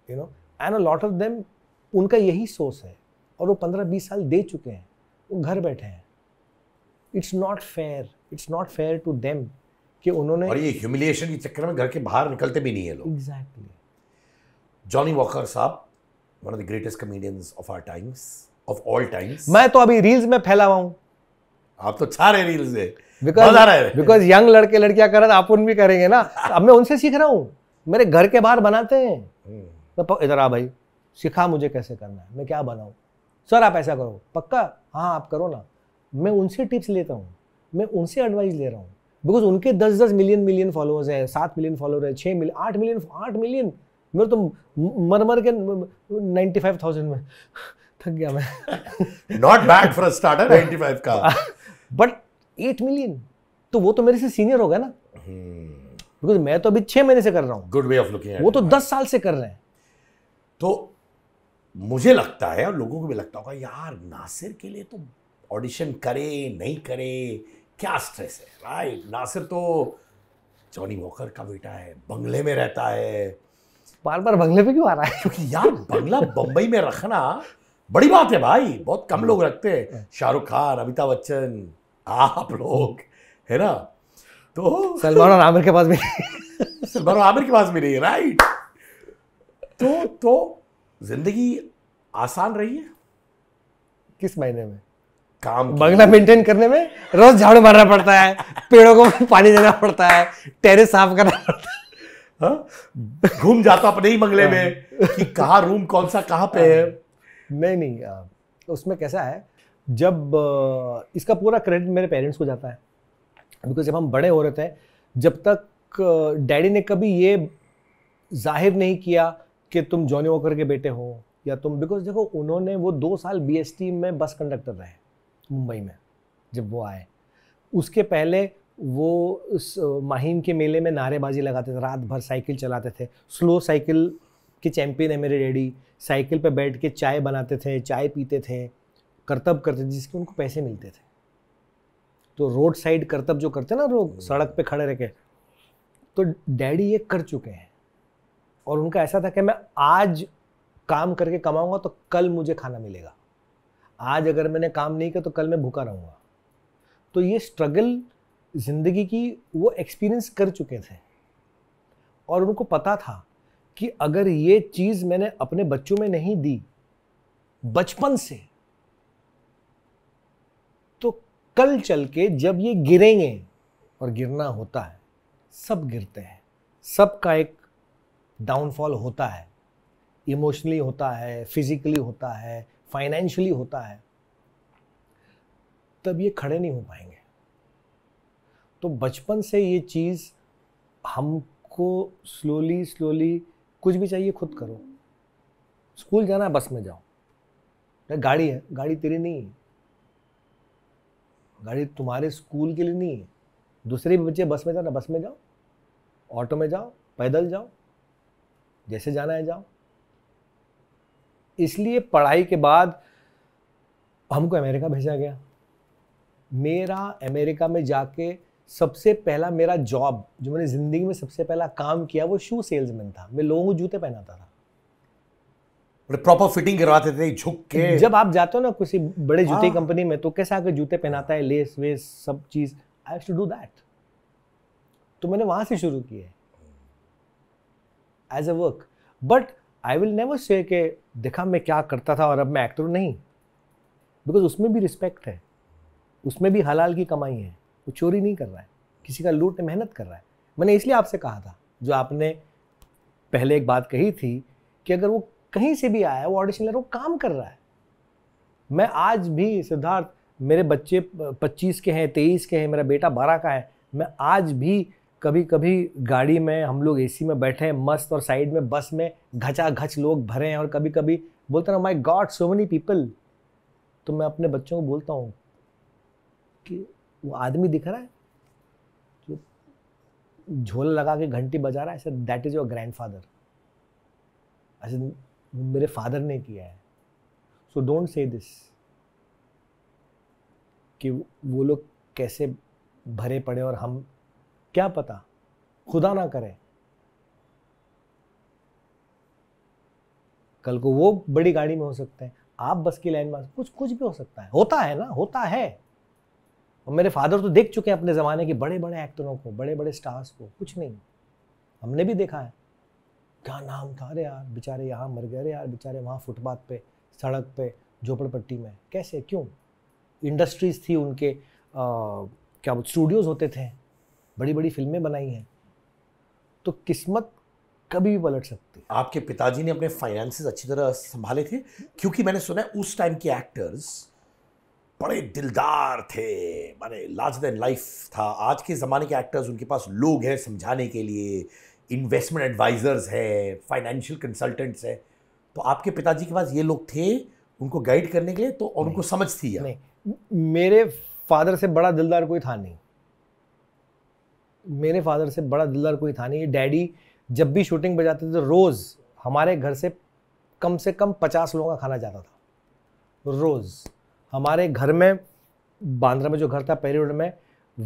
you know and a lot of them उनका यही सोर्स है और वो पंद्रह बीस साल दे चुके हैं वो घर बैठे हैं it's not fair it's not fair to them कि उन्होंने और ये ह्यूमिलिएशन के चक्कर में घर के बाहर निकलते भी नहीं है लोग एग्जैक्टली जॉनी वॉकर साहब one of the greatest comedians of our times of all times मैं तो अभी रील्स में फैला हुआ हूं आप तो छा रहे रील्स में बिकॉज बिकॉज यंग लड़के लड़कियां कर करत आप उन भी करेंगे ना अब मैं उनसे सीख रहा हूँ मेरे घर के बाहर बनाते हैं हम्म। इधर आ भाई सिखा मुझे कैसे करना है मैं क्या बनाऊँ सर आप ऐसा करो पक्का हाँ आप करो ना मैं उनसे टिप्स लेता हूँ मैं उनसे एडवाइस ले रहा हूँ बिकॉज उनके दस दस मिलियन मिलियन फॉलोअर्स हैं सात मिलियन फॉलोअर है छः मिलियन आठ मिलियन आठ मिलियन मेरे तो मर मर के नाइन्टी फाइव थाउजेंड में थक गया मैं not bad for starter ninety five का बट एट मिलियन तो वो तो मेरे से सीनियर होगा ना बिकॉज हम्म। hmm. मैं तो अभी छः महीने से कर रहा हूँ गुड वे ऑफ लुकिंग वो तो दस साल से कर रहे हैं तो मुझे लगता है और लोगों को भी लगता होगा यार नासिर के लिए तो ऑडिशन करे नहीं करे क्या स्ट्रेस है राइट नासिर तो जॉनी वॉकर का बेटा है बंगले में रहता है बार बार बंगले पे क्यों आ रहा है क्योंकि यार बंगला बंबई में रखना बड़ी बात है भाई बहुत कम लोग रखते हैं हाँ। शाहरुख खान अमिताभ बच्चन आप लोग है ना तो सलमान और आमिर के पास भी सलमान और आमिर के पास भी नहीं राइट तो तो जिंदगी आसान रही है किस महीने में काम बंगला मेंटेन करने में रोज झाड़ू मारना पड़ता है पेड़ों को पानी देना पड़ता है टेरेस साफ करना पड़ता है हाँ? घूम जाता अपने ही बंगले में कि कहा रूम कौन सा कहाँ पे है नहीं नहीं उसमें कैसा है जब इसका पूरा क्रेडिट मेरे पेरेंट्स को जाता है बिकॉज जब हम बड़े हो रहे थे जब तक डैडी ने कभी ये जाहिर नहीं किया कि तुम जॉनी वॉकर के बेटे हो या तुम बिकॉज देखो उन्होंने वो दो साल बी में बस कंडक्टर रहे मुंबई में जब वो आए उसके पहले वो उस माहिम के मेले में नारेबाजी लगाते थे रात भर साइकिल चलाते थे स्लो साइकिल के चैम्पियन है मेरे डैडी साइकिल पर बैठ के चाय बनाते थे चाय पीते थे करतब करते थे जिसके उनको पैसे मिलते थे तो रोड साइड करतब जो करते ना लोग हम्म। सड़क पे खड़े रह के तो डैडी ये कर चुके हैं और उनका ऐसा था कि मैं आज काम करके कमाऊंगा तो कल मुझे खाना मिलेगा आज अगर मैंने काम नहीं किया तो कल मैं भूखा रहूंगा तो ये स्ट्रगल ज़िंदगी की वो एक्सपीरियंस कर चुके थे और उनको पता था कि अगर ये चीज़ मैंने अपने बच्चों में नहीं दी बचपन से तो कल चल के जब ये गिरेंगे और गिरना होता है सब गिरते हैं सबका एक डाउनफॉल होता है इमोशनली होता है फिजिकली होता है फाइनेंशियली होता है तब ये खड़े नहीं हो पाएंगे तो बचपन से ये चीज़ हमको स्लोली स्लोली कुछ भी चाहिए खुद करो स्कूल जाना है बस में जाओ तो गाड़ी है गाड़ी तेरी नहीं है गाड़ी तुम्हारे स्कूल के लिए नहीं है दूसरे भी बच्चे बस में जाना बस में जाओ ऑटो में जाओ पैदल जाओ जैसे जाना है जाओ इसलिए पढ़ाई के बाद हमको अमेरिका भेजा गया मेरा अमेरिका में जाके सबसे पहला मेरा जॉब जो मैंने ज़िंदगी में सबसे पहला काम किया वो शू सेल्समैन था मैं लोगों को जूते पहनाता था प्रॉपर फिटिंग करवाते थे झुक के जब आप जाते हो ना किसी बड़े जूते हाँ। कंपनी में तो कैसे आकर जूते पहनाता है लेस वेस सब चीज़ आई टू डू दैट तो मैंने वहाँ से शुरू किया है as a work but I will never say के देखा मैं क्या करता था और अब मैं एक्टर नहीं बिकॉज उसमें भी रिस्पेक्ट है उसमें भी हलाल की कमाई है वो चोरी नहीं कर रहा है किसी का लूट मेहनत कर रहा है मैंने इसलिए आपसे कहा था जो आपने पहले एक बात कही थी कि अगर वो कहीं से भी आया वो ऑडिशन ले रहा वो काम कर रहा है मैं आज भी सिद्धार्थ मेरे बच्चे 25 के हैं 23 के हैं मेरा बेटा 12 का है मैं आज भी कभी कभी गाड़ी में हम लोग एसी में बैठे हैं मस्त और साइड में बस में घचा घच लोग भरे हैं और कभी कभी बोलते ना my god so many people तो मैं अपने बच्चों को बोलता हूँ कि वो आदमी दिख रहा है जो झोला लगा के घंटी बजा रहा है sir that is your grandfather ऐसे मेरे फादर ने किया है सो डोंट से दिस कि वो लोग कैसे भरे पड़े और हम क्या पता खुदा ना करे कल को वो बड़ी गाड़ी में हो सकते हैं आप बस की लाइन में कुछ कुछ भी हो सकता है होता है ना होता है और मेरे फादर तो देख चुके हैं अपने ज़माने के बड़े बड़े एक्टरों को बड़े बड़े स्टार्स को कुछ नहीं हमने भी देखा है क्या नाम था अरे यार बेचारे यहाँ मर गए अरे यार बेचारे वहाँ फुटपाथ पे सड़क पे झोपड़पट्टी में कैसे क्यों इंडस्ट्रीज थी उनके आ, क्या स्टूडियोज़ होते थे बड़ी बड़ी फिल्में बनाई हैं तो किस्मत कभी भी पलट सकती है आपके पिताजी ने अपने फाइनेंसेस अच्छी तरह संभाले थे क्योंकि मैंने सुना है उस टाइम के एक्टर्स बड़े दिलदार थे माने लार्ज देन लाइफ था आज के ज़माने के एक्टर्स उनके पास लोग हैं समझाने के लिए इन्वेस्टमेंट एडवाइज़र्स हैं फाइनेंशियल कंसल्टेंट्स हैं तो आपके पिताजी के पास ये लोग थे उनको गाइड करने के लिए तो और उनको समझ थी नहीं मेरे फादर से बड़ा दिलदार कोई था नहीं मेरे फादर से बड़ा दिलदार कोई था नहीं डैडी जब भी शूटिंग पर जाते थे तो रोज़ हमारे घर से कम से कम पचास लोगों का खाना जाता था रोज़ हमारे घर में बांद्रा में जो घर था पेरी में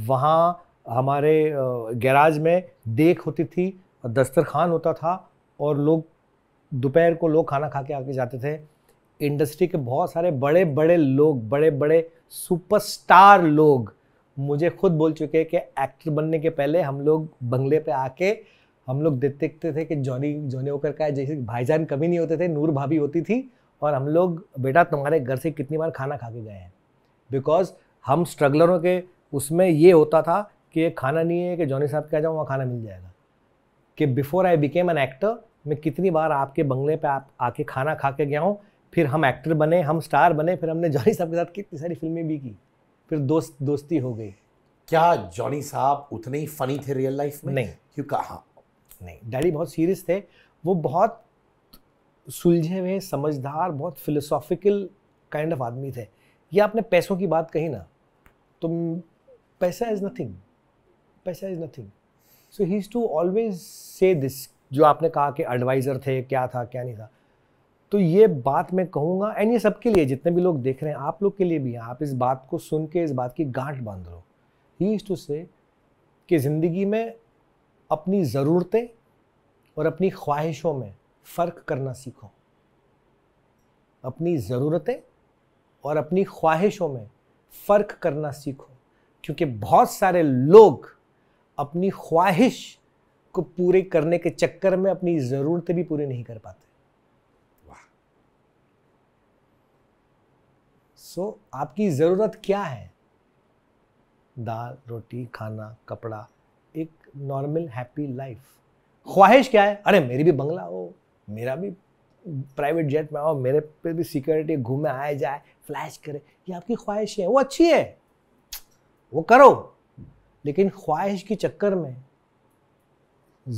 वहाँ हमारे गैराज में देख होती थी दस्तरखान होता था और लोग दोपहर को लोग खाना खा के आके जाते थे इंडस्ट्री के बहुत सारे बड़े बड़े लोग बड़े बड़े सुपरस्टार लोग मुझे खुद बोल चुके हैं कि एक्टर बनने के पहले हम लोग बंगले पे आके हम लोग देखते थे कि जॉनी जॉनी ओकर का है जैसे भाईजान कभी नहीं होते थे नूर भाभी होती थी और हम लोग बेटा तुम्हारे घर से कितनी बार खाना खा के गए हैं बिकॉज हम स्ट्रगलरों के उसमें ये होता था कि खाना नहीं है कि जॉनी साहब के आ जाओ वहाँ खाना मिल जाएगा कि before I became an actor मैं कितनी बार आपके बंगले पर आप आके खाना खा के गया हूँ फिर हम एक्टर बने हम स्टार बने फिर हमने जॉनी साहब के साथ कितनी सारी फिल्में भी की फिर दोस्त दोस्ती हो गई क्या जॉनी साहब उतने ही फनी थे रियल लाइफ में नहीं क्यों कहा नहीं डैडी बहुत सीरियस थे वो बहुत सुलझे हुए समझदार बहुत फिलोसॉफिकल काइंड ऑफ आदमी थे ये आपने पैसों की बात कही ना तो पैसा इज़ नथिंग पैसा is nothing so he is to always say this जो आपने कहा कि एडवाइज़र थे क्या था क्या नहीं था तो ये बात मैं कहूँगा एंड ये सबके लिए जितने भी लोग देख रहे हैं आप लोग के लिए भी आप इस बात को सुन के इस बात की गांठ बांध लो ही इज टू से कि ज़िंदगी में अपनी ज़रूरतें और अपनी ख्वाहिशों में फ़र्क करना सीखो अपनी ज़रूरतें और अपनी ख्वाहिशों में फ़र्क करना सीखो क्योंकि बहुत सारे लोग अपनी ख्वाहिश को पूरे करने के चक्कर में अपनी ज़रूरतें भी पूरी नहीं कर पाते सो so, आपकी ज़रूरत क्या है दाल रोटी खाना कपड़ा एक नॉर्मल हैप्पी लाइफ ख्वाहिश क्या है अरे मेरी भी बंगला हो मेरा भी प्राइवेट जेट में आओ मेरे पे भी सिक्योरिटी घूमे आए जाए फ्लैश करे ये आपकी ख्वाहिश है वो अच्छी है वो करो लेकिन ख्वाहिश के चक्कर में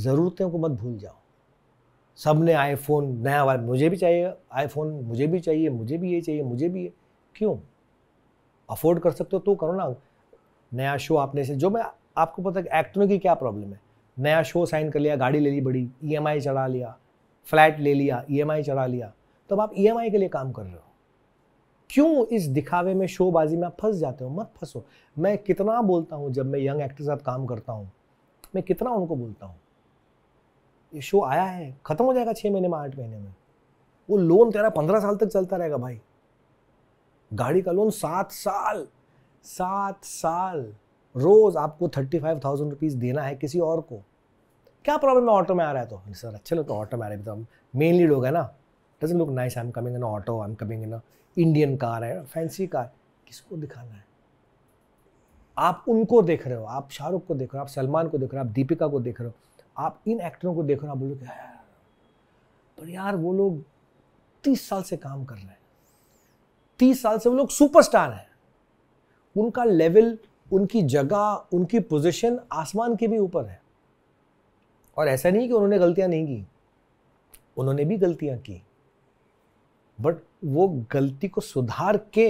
ज़रूरतों को मत भूल जाओ सब ने आईफोन नया वाला मुझे भी चाहिए आईफोन मुझे भी चाहिए मुझे भी ये चाहिए मुझे भी ये क्यों अफोर्ड कर सकते हो तो करो ना नया शो आपने से जो मैं आपको पता है एक्टरों की क्या प्रॉब्लम है नया शो साइन कर लिया गाड़ी ले ली बड़ी ई e चढ़ा लिया फ्लैट ले लिया ई e चढ़ा लिया तो आप ई e के लिए काम कर रहे हो क्यों इस दिखावे में शोबाजी में आप फंस जाते हो मत फंसो मैं कितना बोलता हूँ जब मैं यंग एक्टर के साथ काम करता हूँ मैं कितना उनको बोलता हूँ ये शो आया है ख़त्म हो जाएगा छः महीने में आठ महीने में वो लोन तेरा पंद्रह साल तक चलता रहेगा भाई गाड़ी का लोन सात साल सात साल रोज़ आपको थर्टी फाइव थाउजेंड रुपीज़ देना है किसी और को क्या प्रॉब्लम है ऑटो में आ रहा है तो सर अच्छे लगता है ऑटो में आ रहे हैं तो मेनली लोग है ना doesn't look nice I am coming in auto I am coming in Indian car है फैंसी कार किसको दिखाना है आप उनको देख रहे हो आप शाहरुख को देख रहे हो आप सलमान को देख रहे हो आप दीपिका को देख रहे हो आप इन एक्टरों को देख रहे हो आप बोलो पर यार वो लोग तीस साल से काम कर रहे हैं तीस साल से वो लोग सुपरस्टार हैं उनका लेवल उनकी जगह उनकी पोजीशन आसमान के भी ऊपर है और ऐसा नहीं कि उन्होंने गलतियां नहीं की उन्होंने भी गलतियां की बट वो गलती को सुधार के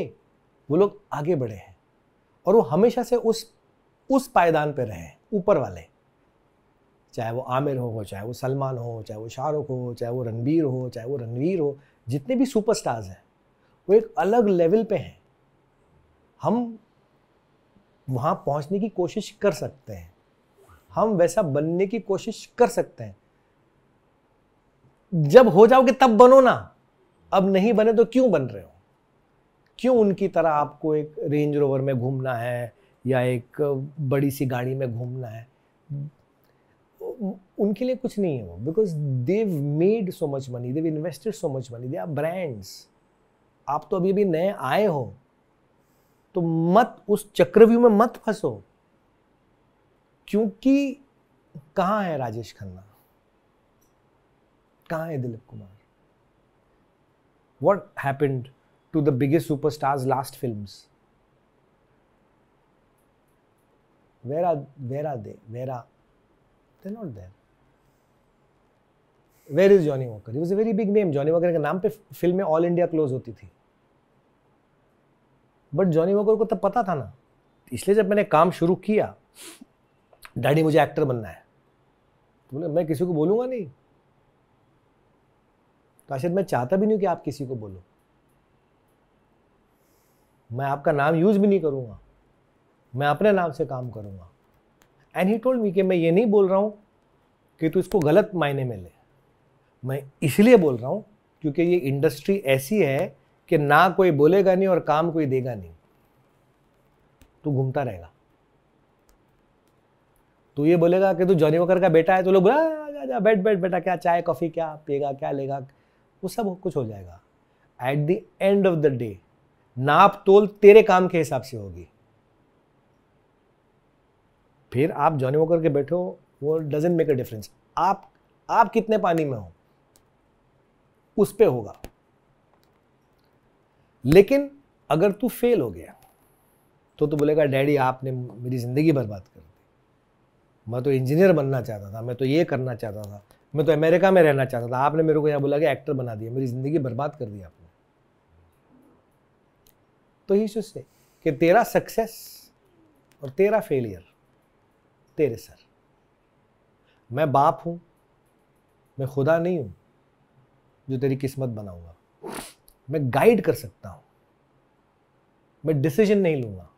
वो लोग आगे बढ़े हैं और वो हमेशा से उस उस पायदान पर रहे ऊपर वाले चाहे वो आमिर हो चाहे वो सलमान हो चाहे वो शाहरुख हो चाहे वो रणबीर हो चाहे वो रणवीर हो जितने भी सुपरस्टार्स हैं वो एक अलग लेवल पे हैं हम वहाँ पहुँचने की कोशिश कर सकते हैं हम वैसा बनने की कोशिश कर सकते हैं जब हो जाओगे तब बनो ना अब नहीं बने तो क्यों बन रहे हो क्यों उनकी तरह आपको एक रेंज रोवर में घूमना है या एक बड़ी सी गाड़ी में घूमना है उनके लिए कुछ नहीं है वो because they've made so much money they've invested so much money they are brands आप तो अभी अभी नए आए हो तो मत उस चक्रव्यूह में मत फंसो क्योंकि कहाँ है राजेश खन्ना कहाँ है Dilip Kumar what happened to the biggest star last film where where they were not there where is Johnny Walker was a very big name Johnny Walker के नाम पे फिल्में ऑल इंडिया क्लोज होती थी बट जॉनी वॉकर को तब पता था ना इसलिए जब मैंने काम शुरू किया डैडी मुझे एक्टर बनना है तो बोले मैं किसी को बोलूंगा नहीं तो आशिद मैं चाहता भी नहीं कि आप किसी को बोलो मैं आपका नाम यूज़ भी नहीं करूँगा मैं अपने नाम से काम करूँगा एंड ही टोल्ड मी कि मैं ये नहीं बोल रहा हूं कि तू इसको गलत मायने में ले मैं इसलिए बोल रहा हूँ क्योंकि ये इंडस्ट्री ऐसी है कि ना कोई बोलेगा नहीं और काम कोई देगा नहीं तू घूमता रहेगा तू ये बोलेगा कि तू जॉनी वकर का बेटा है तो लोग बोला जा बैठ बैठ बेटा क्या चाय कॉफ़ी क्या पिएगा क्या लेगा वो सब कुछ हो जाएगा at the end of the day नाप तोल तेरे काम के हिसाब से होगी फिर आप जॉनी वकर के बैठो वो डजेंट मेक अ डिफरेंस आप आप कितने पानी में हो उस पर होगा लेकिन अगर तू फेल हो गया तो तू बोलेगा डैडी आपने मेरी ज़िंदगी बर्बाद कर दी मैं तो इंजीनियर बनना चाहता था मैं तो ये करना चाहता था मैं तो अमेरिका में रहना चाहता था आपने मेरे को यहां बोला कि एक्टर बना दिया मेरी ज़िंदगी बर्बाद कर दी आपने तो ही सोचते कि तेरा सक्सेस और तेरा फेलियर तेरे सर मैं बाप हूं मैं खुदा नहीं हूं जो तेरी किस्मत बनाऊंगा मैं गाइड कर सकता हूं मैं डिसीजन नहीं लूंगा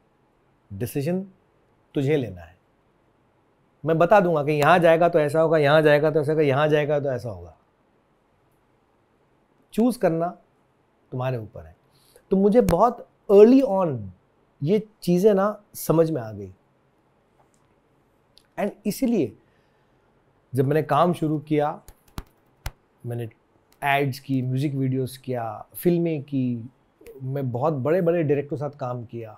डिसीजन तुझे लेना है मैं बता दूंगा कि यहां जाएगा तो ऐसा होगा यहां जाएगा तो ऐसा होगा यहां जाएगा तो ऐसा होगा चूज़ करना तुम्हारे ऊपर है तो मुझे बहुत अर्ली ऑन ये चीज़ें ना समझ में आ गई एंड इसीलिए जब मैंने काम शुरू किया मैंने एड्स की म्यूज़िक वीडियोस किया फिल्में की मैं बहुत बड़े बड़े डायरेक्टर के साथ काम किया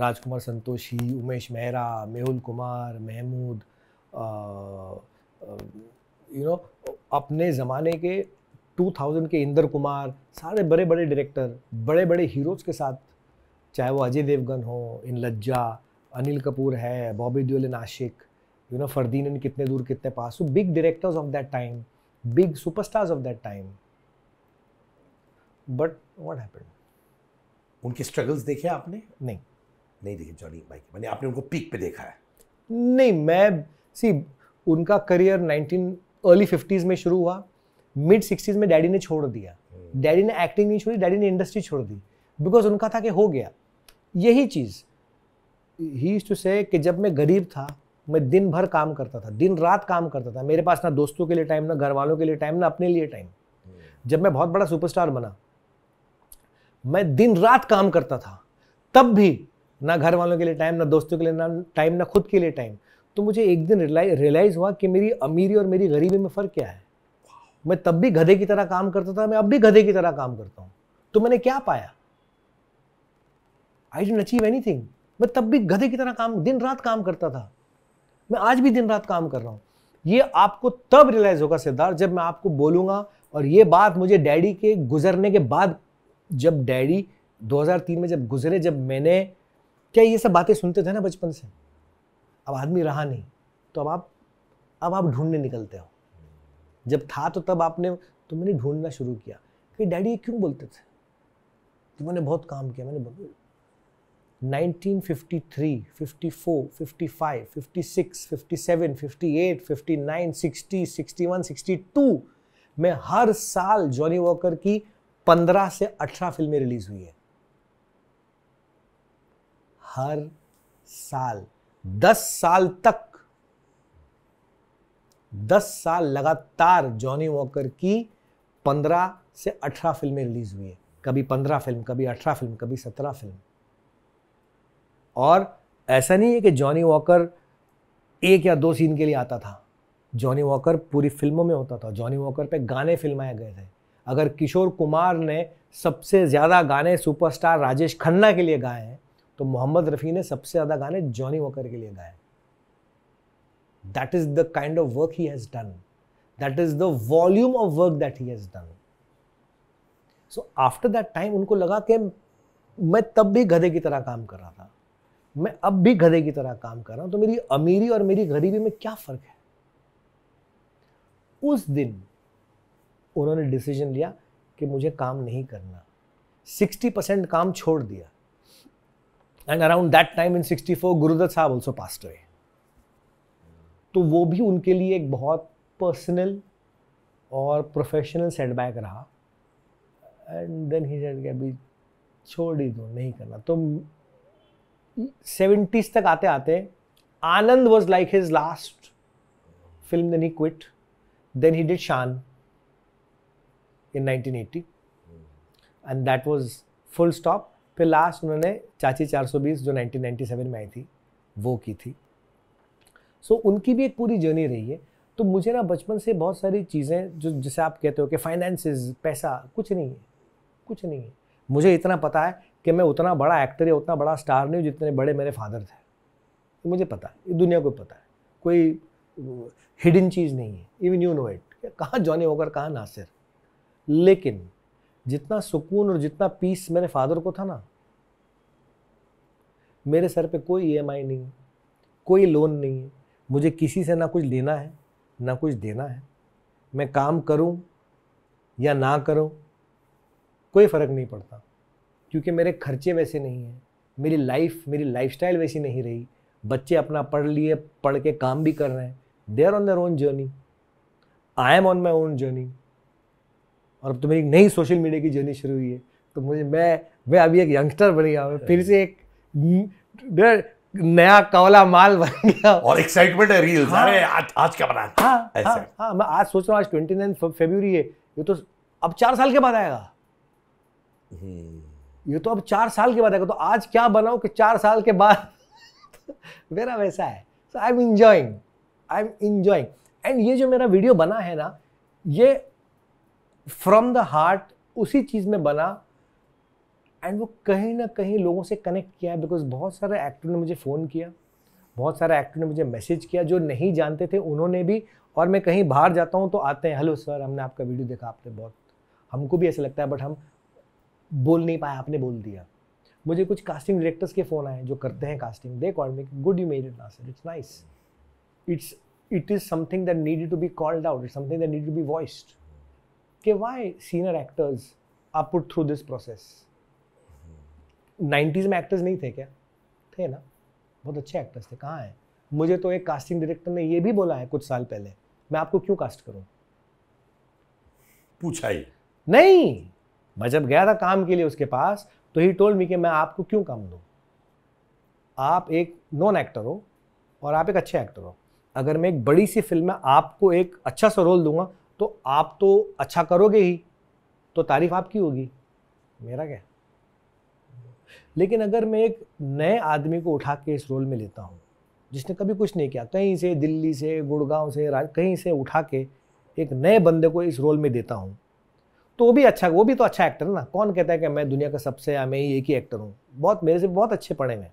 राजकुमार संतोषी उमेश मेहरा मेहुल कुमार महमूद यू नो अपने ज़माने के 2000 के इंदर कुमार सारे बड़े बड़े डायरेक्टर बड़े बड़े हीरोज़ के साथ चाहे वो अजय देवगन हो इन लज्जा अनिल कपूर है बॉबी दियोल नाशिक you know Fardeen in Kitne Door Kitne Paas so big directors of that time big superstars of that time. But what happened? उनके स्ट्रगल्स देखे आपने नहीं नहीं देखे जॉनी भाई मैंने आपने उनको पीक पे देखा है नहीं मैं सी उनका करियर 19 अर्ली 50s में शुरू हुआ मिड 60s में डैडी ने छोड़ दिया डैडी हम्म। ने एक्टिंग नहीं छोड़ी डैडी ने इंडस्ट्री छोड़ दी बिकॉज उनका था कि हो गया यही चीज़ ही टू से कि जब मैं गरीब था मैं दिन भर काम करता था दिन रात काम करता था मेरे पास ना दोस्तों के लिए टाइम ना घर वालों के लिए टाइम ना अपने लिए टाइम हम्म। जब मैं बहुत बड़ा सुपरस्टार बना मैं दिन रात काम करता था तब भी ना घर वालों के लिए टाइम ना दोस्तों के लिए ना टाइम ना खुद के लिए टाइम तो मुझे एक दिन रियलाइज हुआ कि मेरी अमीरी और मेरी गरीबी में फ़र्क क्या है मैं तब भी गधे की तरह काम करता था मैं अब भी गधे की तरह काम करता हूँ तो मैंने क्या पाया आई डेंट अचीव एनी मैं तब भी गधे की तरह काम दिन रात काम करता था मैं आज भी दिन रात काम कर रहा हूँ ये आपको तब रियलाइज होगा सिद्धार्थ जब मैं आपको बोलूँगा और ये बात मुझे डैडी के गुजरने के बाद जब डैडी 2003 में जब गुजरे जब मैंने क्या ये सब बातें सुनते थे ना बचपन से अब आदमी रहा नहीं तो अब आप अब आप ढूंढने निकलते हो जब था तो तब आपने तो मैंने ढूंढना शुरू किया कि डैडी ये क्यों बोलते थे कि मैंने बहुत काम किया मैंने 1953, में हर साल जॉनी वॉकर की 15 से 18 फिल्में रिलीज हुई है हर साल 10 साल तक 10 साल लगातार जॉनी वॉकर की 15 से 18 फिल्में रिलीज हुई है कभी 15 फिल्म कभी 18 फिल्म कभी 17 फिल्म और ऐसा नहीं है कि जॉनी वॉकर एक या दो सीन के लिए आता था जॉनी वॉकर पूरी फिल्मों में होता था जॉनी वॉकर पे गाने फिल्माए गए थे अगर किशोर कुमार ने सबसे ज़्यादा गाने सुपरस्टार राजेश खन्ना के लिए गाए हैं तो मोहम्मद रफ़ी ने सबसे ज़्यादा गाने जॉनी वॉकर के लिए गाए that is the kind of work he has done that is the volume of work that he has done so after that time उनको लगा कि मैं तब भी गधे की तरह काम कर रहा था मैं अब भी गधे की तरह काम कर रहा हूं तो मेरी अमीरी और मेरी गरीबी में क्या फर्क है उस दिन उन्होंने डिसीजन लिया कि मुझे काम नहीं करना 60 परसेंट काम छोड़ दिया and around that time in 64 Guru Dutt साहब ऑल्सो पास्ट हुए तो वो भी उनके लिए एक बहुत पर्सनल और प्रोफेशनल सेटबैक रहा एंड देन ही छोड़ ही दो नहीं करना तो सेवेंटीज तक आते आते Anand was like his last film then he quit then he did Shaan in 1980 and that was full stop फिर लास्ट उन्होंने चाची 420 जो 1997 में आई थी वो की थी सो so, उनकी भी एक पूरी जर्नी रही है तो मुझे ना बचपन से बहुत सारी चीज़ें जो जैसे आप कहते हो कि फाइनेंसिस पैसा कुछ नहीं है कुछ नहीं है मुझे इतना पता है कि मैं उतना बड़ा एक्टर या उतना बड़ा स्टार नहीं हूँ जितने बड़े मेरे फादर थे मुझे पता है दुनिया को पता है कोई हिडन चीज़ नहीं है इवन यू नो इट कहाँ जॉनी होकर कहाँ नासिर लेकिन जितना सुकून और जितना पीस मेरे फादर को था ना मेरे सर पे कोई आई e नहीं है कोई लोन नहीं है मुझे किसी से ना कुछ लेना है ना कुछ देना है मैं काम करूं या ना करूं कोई फ़र्क नहीं पड़ता क्योंकि मेरे खर्चे वैसे नहीं हैं मेरी लाइफ मेरी लाइफ वैसी नहीं रही बच्चे अपना पढ़ लिए पढ़ के काम भी कर रहे हैं they are on their own journey I am on my own journey और अब तो मेरी नई सोशल मीडिया की जर्नी शुरू हुई है तो मुझे मैं मैं अभी एक यंगस्टर बन गया फिर से एक नया कवला माल बन गया और एक्साइटमेंट है रील्स हाँ, आज आज क्या बना हाँ, हाँ, हाँ मैं आज सोच रहा हूँ आज ट्वेंटी नाइन फेब्रवरी है ये तो अब चार साल के बाद आएगा हम्म। ये तो अब चार साल के बाद आएगा तो आज क्या बनाओ कि चार साल के बाद मेरा वैसा है so I am enjoying I am enjoying and ये जो मेरा वीडियो बना है ना ये फ्रॉम द हार्ट उसी चीज़ में बना एंड वो कहीं ना कहीं लोगों से कनेक्ट किया है बिकॉज बहुत सारे एक्टर ने मुझे फ़ोन किया बहुत सारे एक्टर ने मुझे मैसेज किया जो नहीं जानते थे उन्होंने भी और मैं कहीं बाहर जाता हूँ तो आते हैं हेलो सर हमने आपका वीडियो देखा आपने बहुत हमको भी ऐसा लगता है बट हम बोल नहीं पाया आपने बोल दिया मुझे कुछ कास्टिंग डायरेक्टर्स के फ़ोन आए जो करते हैं casting they call me good you made it Nasir it's nice it's it is something that need to be called out it's something that need to be voiced के why senior actors are put through this process nineties में एक्टर्स नहीं थे क्या थे ना बहुत अच्छे एक्टर्स थे कहाँ हैं मुझे तो एक कास्टिंग डायरेक्टर ने ये भी बोला है कुछ साल पहले मैं आपको क्यों कास्ट करूँ पूछा ही नहीं मैं जब गया था काम के लिए उसके पास तो ही टोल मी कि मैं आपको क्यों काम दूँ आप एक नॉन एक्टर हो और आप एक अच्छे एक्टर हो अगर मैं एक बड़ी सी फिल्म में आपको एक अच्छा सा रोल दूंगा तो आप तो अच्छा करोगे ही तो तारीफ आपकी होगी मेरा क्या लेकिन अगर मैं एक नए आदमी को उठा के इस रोल में लेता हूँ जिसने कभी कुछ नहीं किया कहीं से दिल्ली से गुड़गांव से कहीं से उठा के एक नए बंदे को इस रोल में देता हूँ तो भी अच्छा वो भी तो अच्छा एक्टर है ना कौन कहता है कि मैं दुनिया का सबसे या मैं ही एक ही एक्टर हूँ बहुत मेरे से बहुत अच्छे पढ़े हैं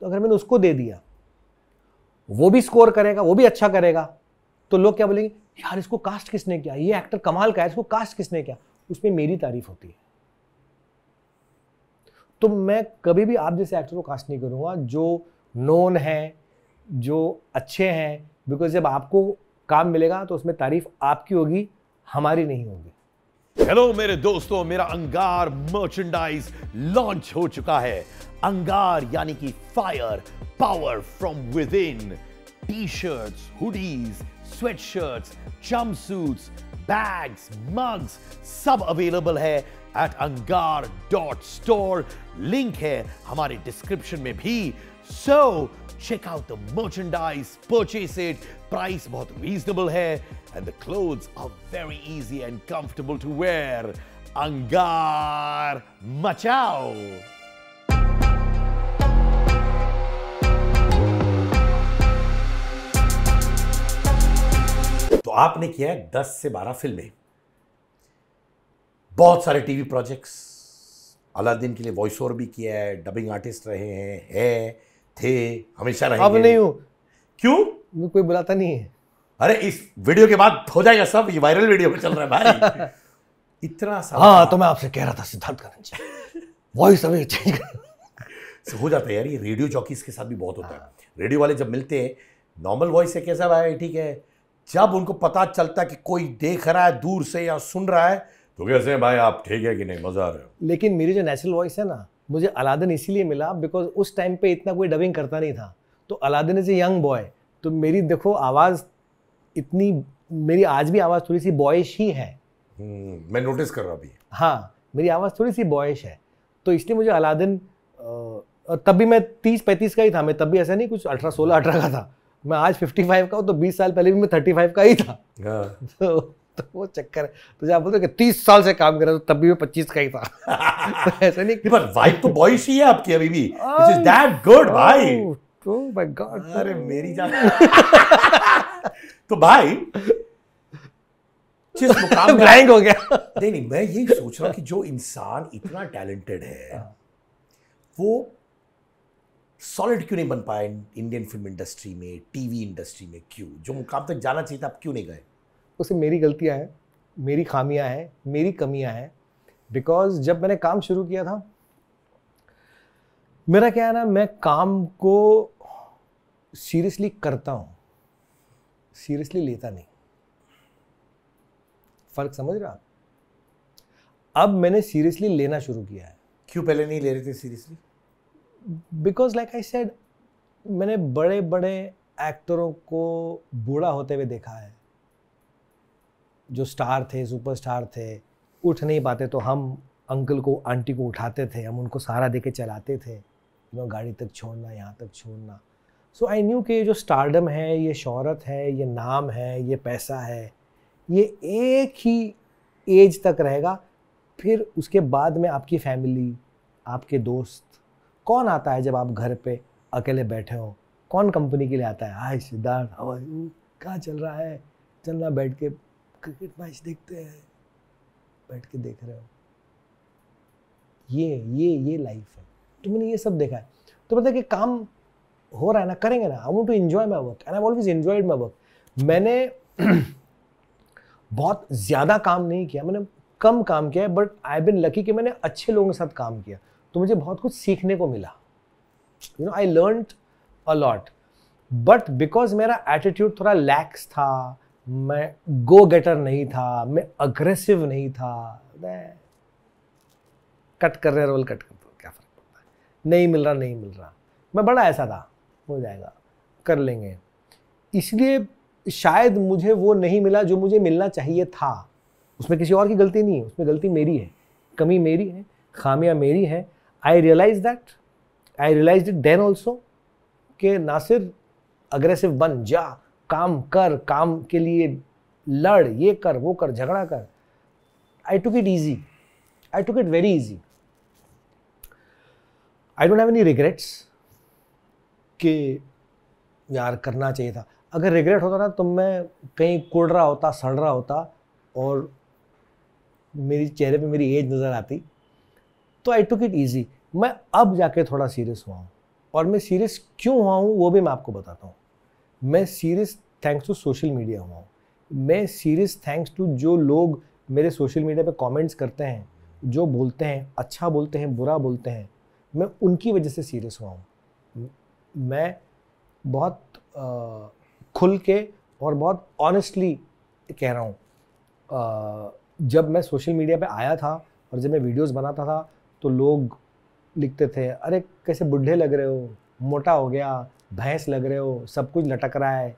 तो अगर मैंने उसको दे दिया वो भी स्कोर करेगा वो भी अच्छा करेगा तो लोग क्या बोलेंगे यार इसको कास्ट किसने किया ये एक्टर कमाल का है इसको कास्ट किसने किया उसमें मेरी तारीफ होती है तो मैं कभी भी आप जैसे एक्टर को कास्ट नहीं करूँगा जो नोन है जो अच्छे हैं बिकॉज जब आपको काम मिलेगा तो उसमें तारीफ आपकी होगी हमारी नहीं होगी हेलो मेरे दोस्तों मेरा अंगार मर्चेंडाइज लॉन्च हो चुका है अंगार यानी कि fire power from within T shirts hoodies sweatshirts suits bags mugs सब अवेलेबल है at Angaar dot store link है हमारे डिस्क्रिप्शन में भी so check out the merchandise purchase it price बहुत रीजनेबल है and the clothes are very easy and comfortable to wear. Angar Machao! तो आपने किया है 10 से 12 फिल्में बहुत सारे टीवी प्रोजेक्ट्स अलादीन के लिए वॉइस ओवर भी किया है डबिंग आर्टिस्ट रहे हैं है थे हमेशा रहे अब नहीं हूँ क्यों कोई बुलाता नहीं है अरे इस वीडियो के बाद हो जाएगा सब ये वायरल वीडियो में चल रहा है भाई इतना सा हाँ तो मैं आपसे कह रहा था सिद्धार्थ करंज वॉइस अभी चेंज कर हो जाता है यार ये रेडियो जॉकीज के साथ भी बहुत होता है रेडियो हाँ। वाले जब मिलते हैं नॉर्मल वॉइस से कैसा भाई ठीक है जब उनको पता चलता है कि कोई देख रहा है दूर से या सुन रहा है तो कैसे हैं भाई आप ठीक है कि नहीं मजा आ रहा है लेकिन मेरी जो नेचुरल वॉइस है ना मुझे अलादन इसीलिए मिला बिकॉज उस टाइम पे इतना कोई डबिंग करता नहीं था तो Aladdin is a young boy तो मेरी देखो आवाज़ इतनी मेरी आज भी आवाज़ थोड़ी सी बॉयश ही है हम्म, मैं नोटिस कर रहा अभी हाँ मेरी आवाज़ थोड़ी सी बॉयश है तो इसलिए मुझे अलादिन तब भी मैं तीस पैंतीस का ही था मैं तब भी ऐसा नहीं कुछ अठारह सोलह अठारह का था मैं आज फिफ्टी फाइव का हूँ तो बीस साल पहले भी मैं थर्टी फाइव का ही था हाँ। तो तो वो चक्कर है तो जब आप बोलते हो कि तीस साल से काम कर रहा तो तब भी मैं पच्चीस का ही था तो ऐसा नहीं पर वाइफ तो बॉयश ही है आपकी अभी भी दैट गुड भाई ओह माय गॉड अरे मेरी जान तो भाई जिस मुकाम ब्लैंक हो गया नहीं नहीं मैं यही सोच रहा कि जो इंसान इतना टैलेंटेड है हाँ। वो सॉलिड क्यों नहीं बन पाए इंडियन फिल्म इंडस्ट्री में टीवी इंडस्ट्री में क्यों जो मुकाम तक जाना चाहिए था आप क्यों नहीं गए उसे मेरी गलतियां हैं मेरी खामियां हैं मेरी कमियां हैं बिकॉज जब मैंने काम शुरू किया था मेरा क्या है ना मैं काम को सीरियसली करता हूँ सीरियसली लेता नहीं फ़र्क समझ रहा आप अब मैंने सीरियसली लेना शुरू किया है क्यों पहले नहीं ले रहे थे seriously because like I said मैंने बड़े बड़े एक्टरों को बूढ़ा होते हुए देखा है जो स्टार थे सुपरस्टार थे उठ नहीं पाते तो हम अंकल को आंटी को उठाते थे हम उनको सहारा दे के चलाते थे यू नो गाड़ी तक छोड़ना यहाँ तक छोड़ना सो आई न्यू कि जो स्टारडम है ये शहरत है ये नाम है ये पैसा है ये एक ही एज तक रहेगा फिर उसके बाद में आपकी फैमिली आपके दोस्त कौन आता है जब आप घर पे अकेले बैठे हो कौन कंपनी के लिए आता है आय सिद्धार्थ हवा कहाँ चल रहा है चलना बैठ के क्रिकेट मैच देखते हैं बैठ के देख रहे हो ये ये ये लाइफ है तुमने ये सब देखा है तो पता है कि काम हो रहा है ना करेंगे ना I want to enjoy my work and I always enjoyed my work मैंने बहुत ज़्यादा काम नहीं किया मैंने कम काम किया है बट आई बिन लकी कि मैंने अच्छे लोगों के साथ काम किया तो मुझे बहुत कुछ सीखने को मिला you know I learn a lot but because मेरा एटीट्यूड थोड़ा लैक्स था मैं गो गेटर नहीं था मैं अग्रेसिव नहीं था मैं कट कर रहे रोल कट कर क्या फ़र्क पड़ता है नहीं मिल रहा नहीं मिल रहा मैं बड़ा ऐसा था हो जाएगा कर लेंगे इसलिए शायद मुझे वो नहीं मिला जो मुझे मिलना चाहिए था उसमें किसी और की गलती नहीं है उसमें गलती मेरी है कमी मेरी है खामियाँ मेरी हैं I realise that I realise it then also कि ना सिर्फ अग्रेसिव बन जा काम कर काम के लिए लड़ ये कर वो कर झगड़ा कर I took it easy I took it very easy I don't have any regrets कि यार करना चाहिए था अगर रिग्रेट होता ना तो मैं कहीं कुड़ रहा होता सड़ रहा होता और मेरी चेहरे पे मेरी एज नज़र आती तो आई टुक इट ईजी मैं अब जाके थोड़ा सीरियस हुआ हूँ और मैं सीरियस क्यों हुआ हूँ वो भी मैं आपको बताता हूँ मैं serious thanks to social media हुआ हूँ मैं सीरियस थैंक्स टू जो लोग मेरे सोशल मीडिया पे कमेंट्स करते हैं जो बोलते हैं अच्छा बोलते हैं बुरा बोलते हैं मैं उनकी वजह से सीरियस हुआ हूँ मैं बहुत आ, खुल के और बहुत ऑनेस्टली कह रहा हूँ जब मैं सोशल मीडिया पे आया था और जब मैं वीडियोस बनाता था तो लोग लिखते थे अरे कैसे बुढ़े लग रहे हो मोटा हो गया भैंस लग रहे हो सब कुछ लटक रहा है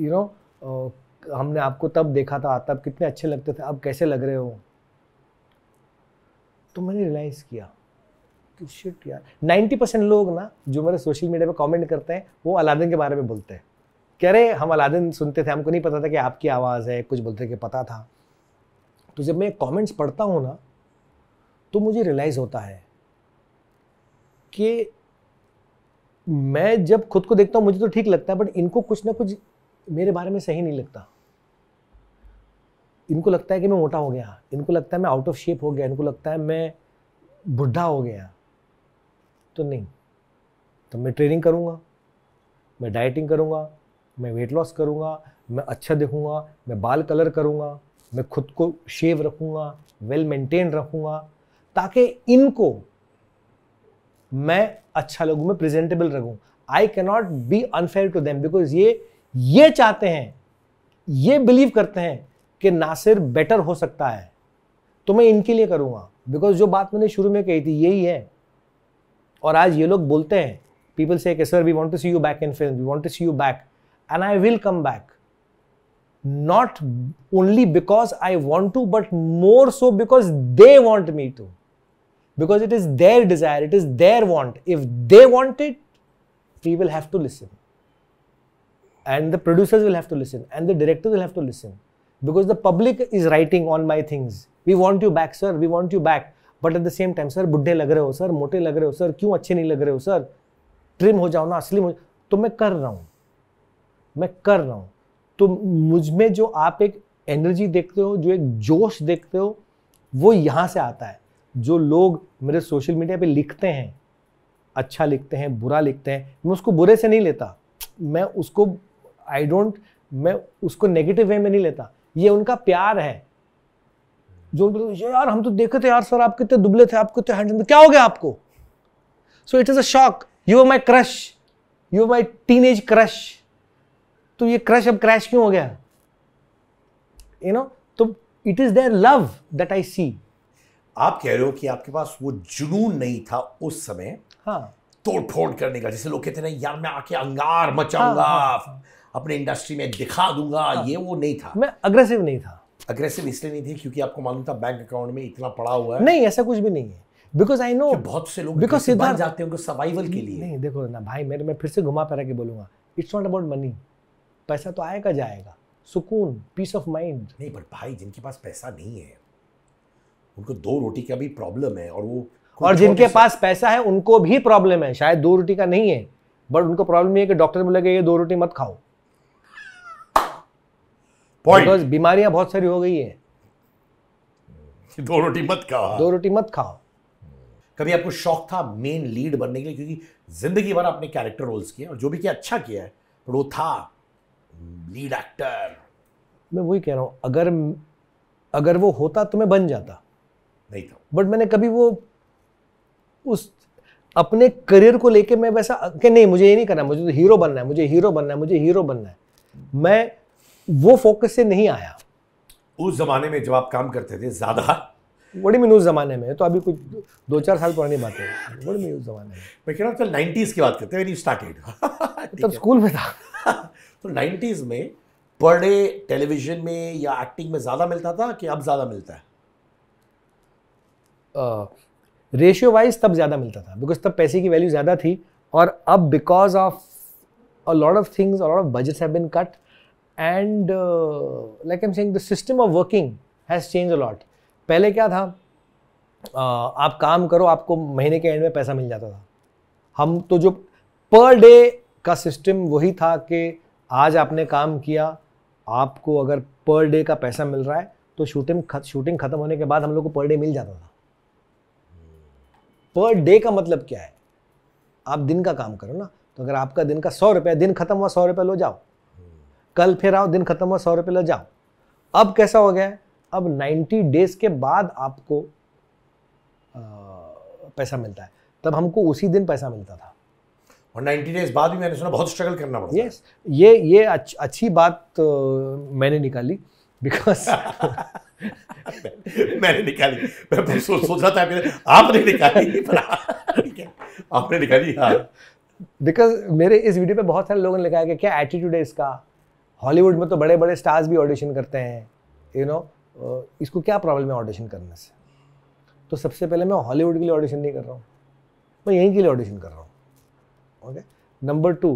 यू you नो know, हमने आपको तब देखा था तब कितने अच्छे लगते थे अब कैसे लग रहे हो तो मैंने रियलाइज़ किया शिट यार 90 परसेंट लोग ना जो मेरे सोशल मीडिया पे कमेंट करते हैं वो अलादीन के बारे में बोलते हैं कह रहे हम अलादीन सुनते थे हमको नहीं पता था कि आपकी आवाज़ है कुछ बोलते कि पता था तो जब मैं कमेंट्स पढ़ता हूँ ना तो मुझे रियलाइज़ होता है कि मैं जब खुद को देखता हूँ मुझे तो ठीक लगता है बट इनको कुछ ना कुछ मेरे बारे में सही नहीं लगता इनको लगता है कि मैं मोटा हो गया इनको लगता है मैं आउट ऑफ शेप हो गया इनको लगता है मैं बुढ़ा हो गया तो नहीं तो मैं ट्रेनिंग करूँगा मैं डाइटिंग करूँगा मैं वेट लॉस करूँगा मैं अच्छा दिखूँगा मैं बाल कलर करूँगा मैं खुद को शेव रखूँगा वेल मेंटेन रखूँगा ताकि इनको मैं अच्छा लगूँ मैं प्रेजेंटेबल रखूँ I cannot be unfair to them because ये ये चाहते हैं ये बिलीव करते हैं कि नासिर बेटर हो सकता है तो मैं इनके लिए करूँगा बिकॉज जो बात मैंने शुरू में कही थी यही है और आज ये लोग बोलते हैं पीपल से कि sir we want to see you back in film we want to see you back and I will come back not only because I want to but more so because they want me to because it is their desire it is their want if they want it we will have to listen and the producers will have to listen and the director will have to listen because the public is writing on my things we want you back sir we want you back but at the same time sir बुढ़े लग रहे हो sir मोटे लग रहे हो sir क्यों अच्छे नहीं लग रहे हो सर ट्रिम हो जाओ ना असलिम हो तो मैं कर रहा हूँ मैं कर रहा हूँ तो मुझ में जो आप एक एनर्जी देखते हो जो एक जोश देखते हो वो यहाँ से आता है जो लोग मेरे सोशल मीडिया पे लिखते हैं अच्छा लिखते हैं बुरा लिखते हैं मैं उसको बुरे से नहीं लेता मैं उसको आई डोंट मैं उसको नेगेटिव वे में नहीं लेता ये उनका प्यार है जो यार हम तो देखे थे यार सर आप कितने दुबले थे आप कितने हैंडसम थे क्या हो गया आपको so it is a shock you are my crush you are my teenage crush तो ये क्रश अब क्रैश क्यों हो गया यू नो तो it is their love that I see आप कह रहे हो कि आपके पास वो जुनून नहीं था उस समय हाँ तोड़ फोड़ करने का जैसे लोग कहते हैं यार मैं आके अंगार मचाऊंगा हाँ, हाँ, हाँ, अपने इंडस्ट्री में दिखा दूंगा हाँ, ये वो नहीं था मैं अग्रेसिव नहीं था अग्रेसिव इसलिए नहीं थी क्योंकि आपको मालूम था बैंक अकाउंट में इतना पड़ा हुआ है नहीं ऐसा कुछ भी नहीं है बिकॉज आई नो बहुत से लोग बिकॉज सिद्धार्थ जाते हैं उनको सर्वाइवल के लिए नहीं देखो ना भाई मेरे मैं फिर से घुमा फिरा के बोलूंगा इट्स नॉट अबाउट मनी पैसा तो आएगा जाएगा सुकून पीस ऑफ माइंड नहीं बट भाई जिनके पास पैसा नहीं है उनको दो रोटी का भी प्रॉब्लम है और वो और जिनके पास पैसा है उनको भी प्रॉब्लम है शायद दो रोटी का नहीं है बट उनको प्रॉब्लम ये है कि डॉक्टर कि ये दो रोटी मत खाओ बिकॉज बीमारियां बहुत सारी हो गई है दो रोटी मत खाओ दो रोटी मत खाओ कभी आपको शौक था मेन लीड बनने के लिए क्योंकि जिंदगी भर आपने कैरेक्टर रोल्स किए और जो भी किया अच्छा किया है पर वो था लीड एक्टर मैं वही कह रहा हूं अगर अगर वो होता तो मैं बन जाता नहीं था बट मैंने कभी वो उस अपने करियर को लेके मैं वैसा कि नहीं मुझे ये नहीं करना मुझे तो हीरो बनना है मुझे हीरो बनना है मुझे हीरो बनना है मैं वो फोकस से नहीं आया उस जमाने में जब आप काम करते थे ज़्यादा बड़ी मीन उस जमाने में तो अभी कुछ दो चार साल पुरानी बात है उस जमाने में मैं कह रहा तो की बात करते हैं स्टार्टेड तब स्कूल में था तो नाइन्टीज़ में बड़े टेलीविजन में या एक्टिंग में ज़्यादा मिलता था कि अब ज़्यादा मिलता है रेशियो uh, वाइज तब ज़्यादा मिलता था बिकॉज तब पैसे की वैल्यू ज़्यादा थी और अब because of a lot of things a lot of budgets have been cut and like am saying the system of working has change a lot पहले क्या था uh, आप काम करो आपको महीने के एंड में पैसा मिल जाता था हम तो जो पर डे का सिस्टम वही था कि आज आपने काम किया आपको अगर पर डे का पैसा मिल रहा है तो शूटिंग खत, शूटिंग ख़त्म होने के बाद हम लोग को पर डे मिल जाता था पर डे का मतलब क्या है आप दिन का काम करो ना तो अगर आपका दिन का सौ रुपया दिन खत्म हुआ सौ रुपया लो जाओ कल फिर आओ दिन खत्म हो सौ रुपये ले जाओ अब कैसा हो गया है अब 90 डेज के बाद आपको आ, पैसा मिलता है तब हमको उसी दिन पैसा मिलता था और 90 डेज बाद भी मैंने सुना बहुत स्ट्रगल करना पड़ता yes, है ये ये अच, अच्छी बात तो मैंने निकाली बिकॉज मैंने निकाली मैं तो सो, सोच रहा था आपने निकाली आपने निकाली हाँ बिकॉज मेरे इस वीडियो पे बहुत सारे लोगों ने लिखा है कि क्या एटीट्यूड है इसका हॉलीवुड में तो बड़े बड़े स्टार्स भी ऑडिशन करते हैं यू you नो know, इसको क्या प्रॉब्लम है ऑडिशन करने से तो सबसे पहले मैं हॉलीवुड के लिए ऑडिशन नहीं कर रहा हूँ मैं यहीं के लिए ऑडिशन कर रहा हूँ ओके नंबर टू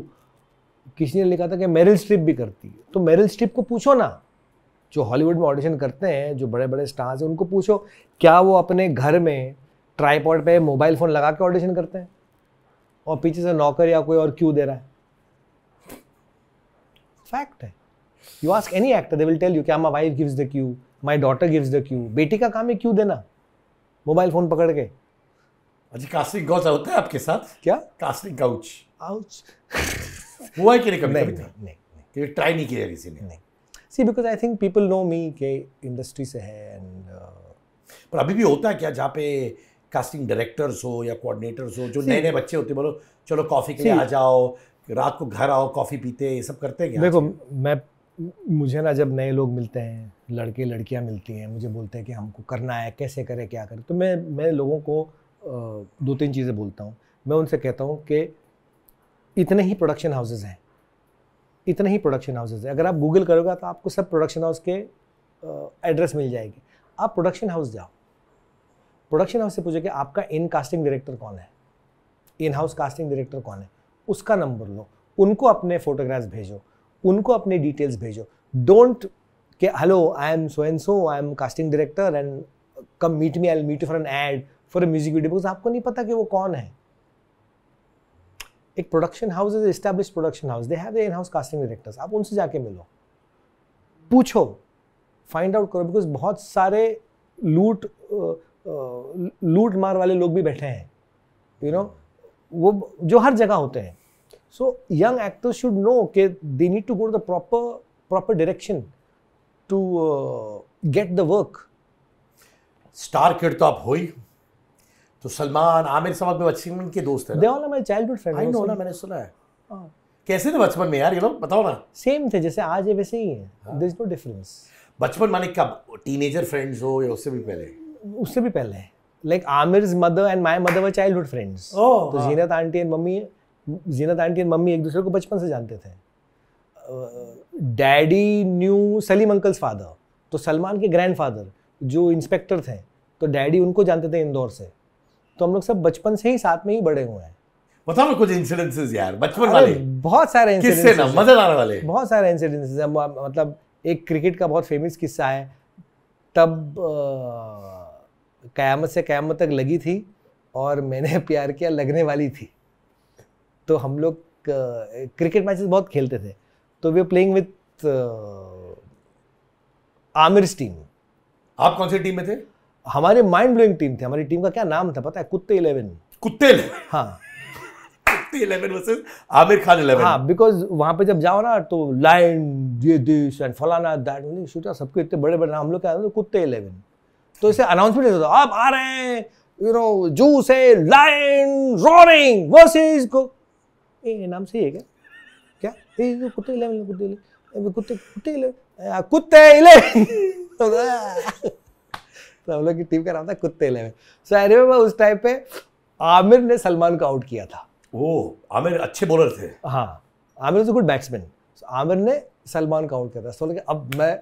किसी ने लिखा था कि मेरिल स्ट्रिप भी करती है तो मेरिल स्ट्रिप को पूछो ना जो हॉलीवुड में ऑडिशन करते हैं जो बड़े बड़े स्टार्स हैं उनको पूछो क्या वो अपने घर में ट्राईपॉड पे मोबाइल फ़ोन लगा के ऑडिशन करते हैं और पीछे से नौकर या कोई और क्यों दे रहा है फैक्ट है you ask any actor they will tell you क्या my wife gives the cue my daughter gives the cue बेटी का काम है क्यू देना मोबाइल फोन पकड़ के अजी कास्टिंग काउच होता है आपके साथ क्या कास्टिंग गाउच आउच हुआ है कि नहीं कभी नहीं नहीं, नहीं, नहीं। ट्राई नहीं किया किसी ने नहीं see because I think people know me के इंडस्ट्री से है एंड uh, पर अभी भी होता है क्या जहाँ पे कास्टिंग डायरेक्टर्स हो या कोऑर्डिनेटर्स हो जो नए नए बच्चे होते हैं बोलो चलो कॉफ़ी के लिए आ जाओ रात को घर आओ कॉफ़ी पीते ये सब करते हैं देखो मैं मुझे ना जब नए लोग मिलते हैं लड़के लड़कियां मिलती हैं मुझे बोलते हैं कि हमको करना है कैसे करें क्या करें तो मैं मैं लोगों को दो तीन चीज़ें बोलता हूँ मैं उनसे कहता हूँ कि इतने ही प्रोडक्शन हाउसेज हैं इतने ही प्रोडक्शन हाउसेज हैं अगर आप गूगल करोगे तो आपको सब प्रोडक्शन हाउस के एड्रेस मिल जाएगी आप प्रोडक्शन हाउस जाओ प्रोडक्शन हाउस से पूछो कि आपका इन कास्टिंग डायरेक्टर कौन है इन हाउस कास्टिंग डायरेक्टर कौन है उसका नंबर लो उनको अपने फोटोग्राफ्स भेजो उनको अपने डिटेल्स भेजो डोंट के hello I am so and so I am casting director and come meet me I meet for an ad for a music video because आपको नहीं पता कि वो कौन है एक production house is establish production house they have in house casting directors आप उनसे जाके मिलो पूछो फाइंड आउट करो बिकॉज बहुत सारे लूट लूट मार वाले लोग भी बैठे हैं यू you नो know, वो जो हर जगह होते हैं so young actors should know के they need to go the proper proper direction to get the work star kid तो आप हो ही तो सलमान आमिर सब आप बचपन के दोस्त हैं they all my childhood friend I know ना मैंने सुना है oh. कैसे थे बचपन में यार ये लोग बताओ ना सेम थे जैसे आज है वैसे ही है देयर इज नो डिफरेंस बचपन माने कब टीनेजर फ्रेंड्स हो या उससे भी पहले उससे भी पहले है like Amir's mother and my mother were childhood friends. Oh. तो Zeenat aunty and mummy Zeenat aunty and mummy एक दूसरे को बचपन से जानते थे daddy knew Salim uncle's father तो सलमान के ग्रैंडफादर जो इंस्पेक्टर थे तो डैडी उनको जानते थे इंदौर से तो हम लोग सब बचपन से ही साथ में ही बड़े हुए हैं बताओ कुछ इंसिडेंसेस यार बचपन वाले बहुत सारे किस्से ना मजा आने वाले बहुत सारे इंसिडेंसेस हैं मतलब एक क्रिकेट का बहुत फेमस किस्सा है तब आ, क़्यामत से क़्यामत तक लगी थी और मैंने प्यार किया लगने वाली थी तो हम लोग क्रिकेट मैचेस बहुत खेलते थे तो we playing with Aamir team आप कौन सी टीम में थे हमारे माइंड ब्लोइंग टीम थी हमारी टीम का क्या नाम था पता है कुत्ते इलेवन कुत्ते हाँ इलेवन आमिर खान इलेवन हाँ बिकॉज वहाँ पे जब जाओ ना तो लाइन ये दिस एंड फलाना दैट सबके इतने बड़े बड़े नाम हम लोग क्या कुत्ते इलेवन तो इसे अनाउंसमेंट होता आप आ रहे हैं यू नो जूस है लाइन रोरिंग वर्सेस को ये नाम सही है क्या क्या ये कुत्ते ले मिले कुत्ते इले कुत्ते कुत्ते इले हाँ, कुत्ते ले तो हम लोग की टीम का नाम था कुत्ते ले सो आई रिमेम्बर उस टाइम पे आमिर ने सलमान को आउट किया था ओ आमिर अच्छे बॉलर थे हाँ Aamir is a good batsman Aamir ने सलमान का आउट किया था सो so, अब मैं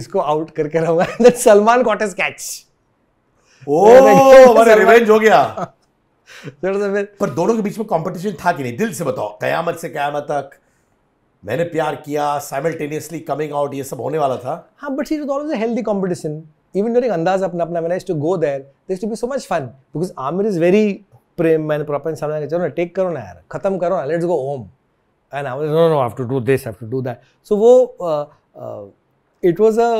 इसको आउट करके रहूंगा that Salman got a catch oh revenge हो गया पर दोनों के बीच में कंपटीशन था कि नहीं दिल से बताओ कयामत से कयामत तक मैंने प्यार किया साइमल्टेनियसली कमिंग आउट ये सब होने वाला था हाँ but it always a healthy competition even during अंदाज अपना अपना मैंने to go there this to be so much fun because Aamir is very प्रेम मैंने प्रॉपर समझा के चलो ना टेक करो ना यार खत्म करो ना let's go home and I was no no have to do this have to do that so वो uh, uh, it was a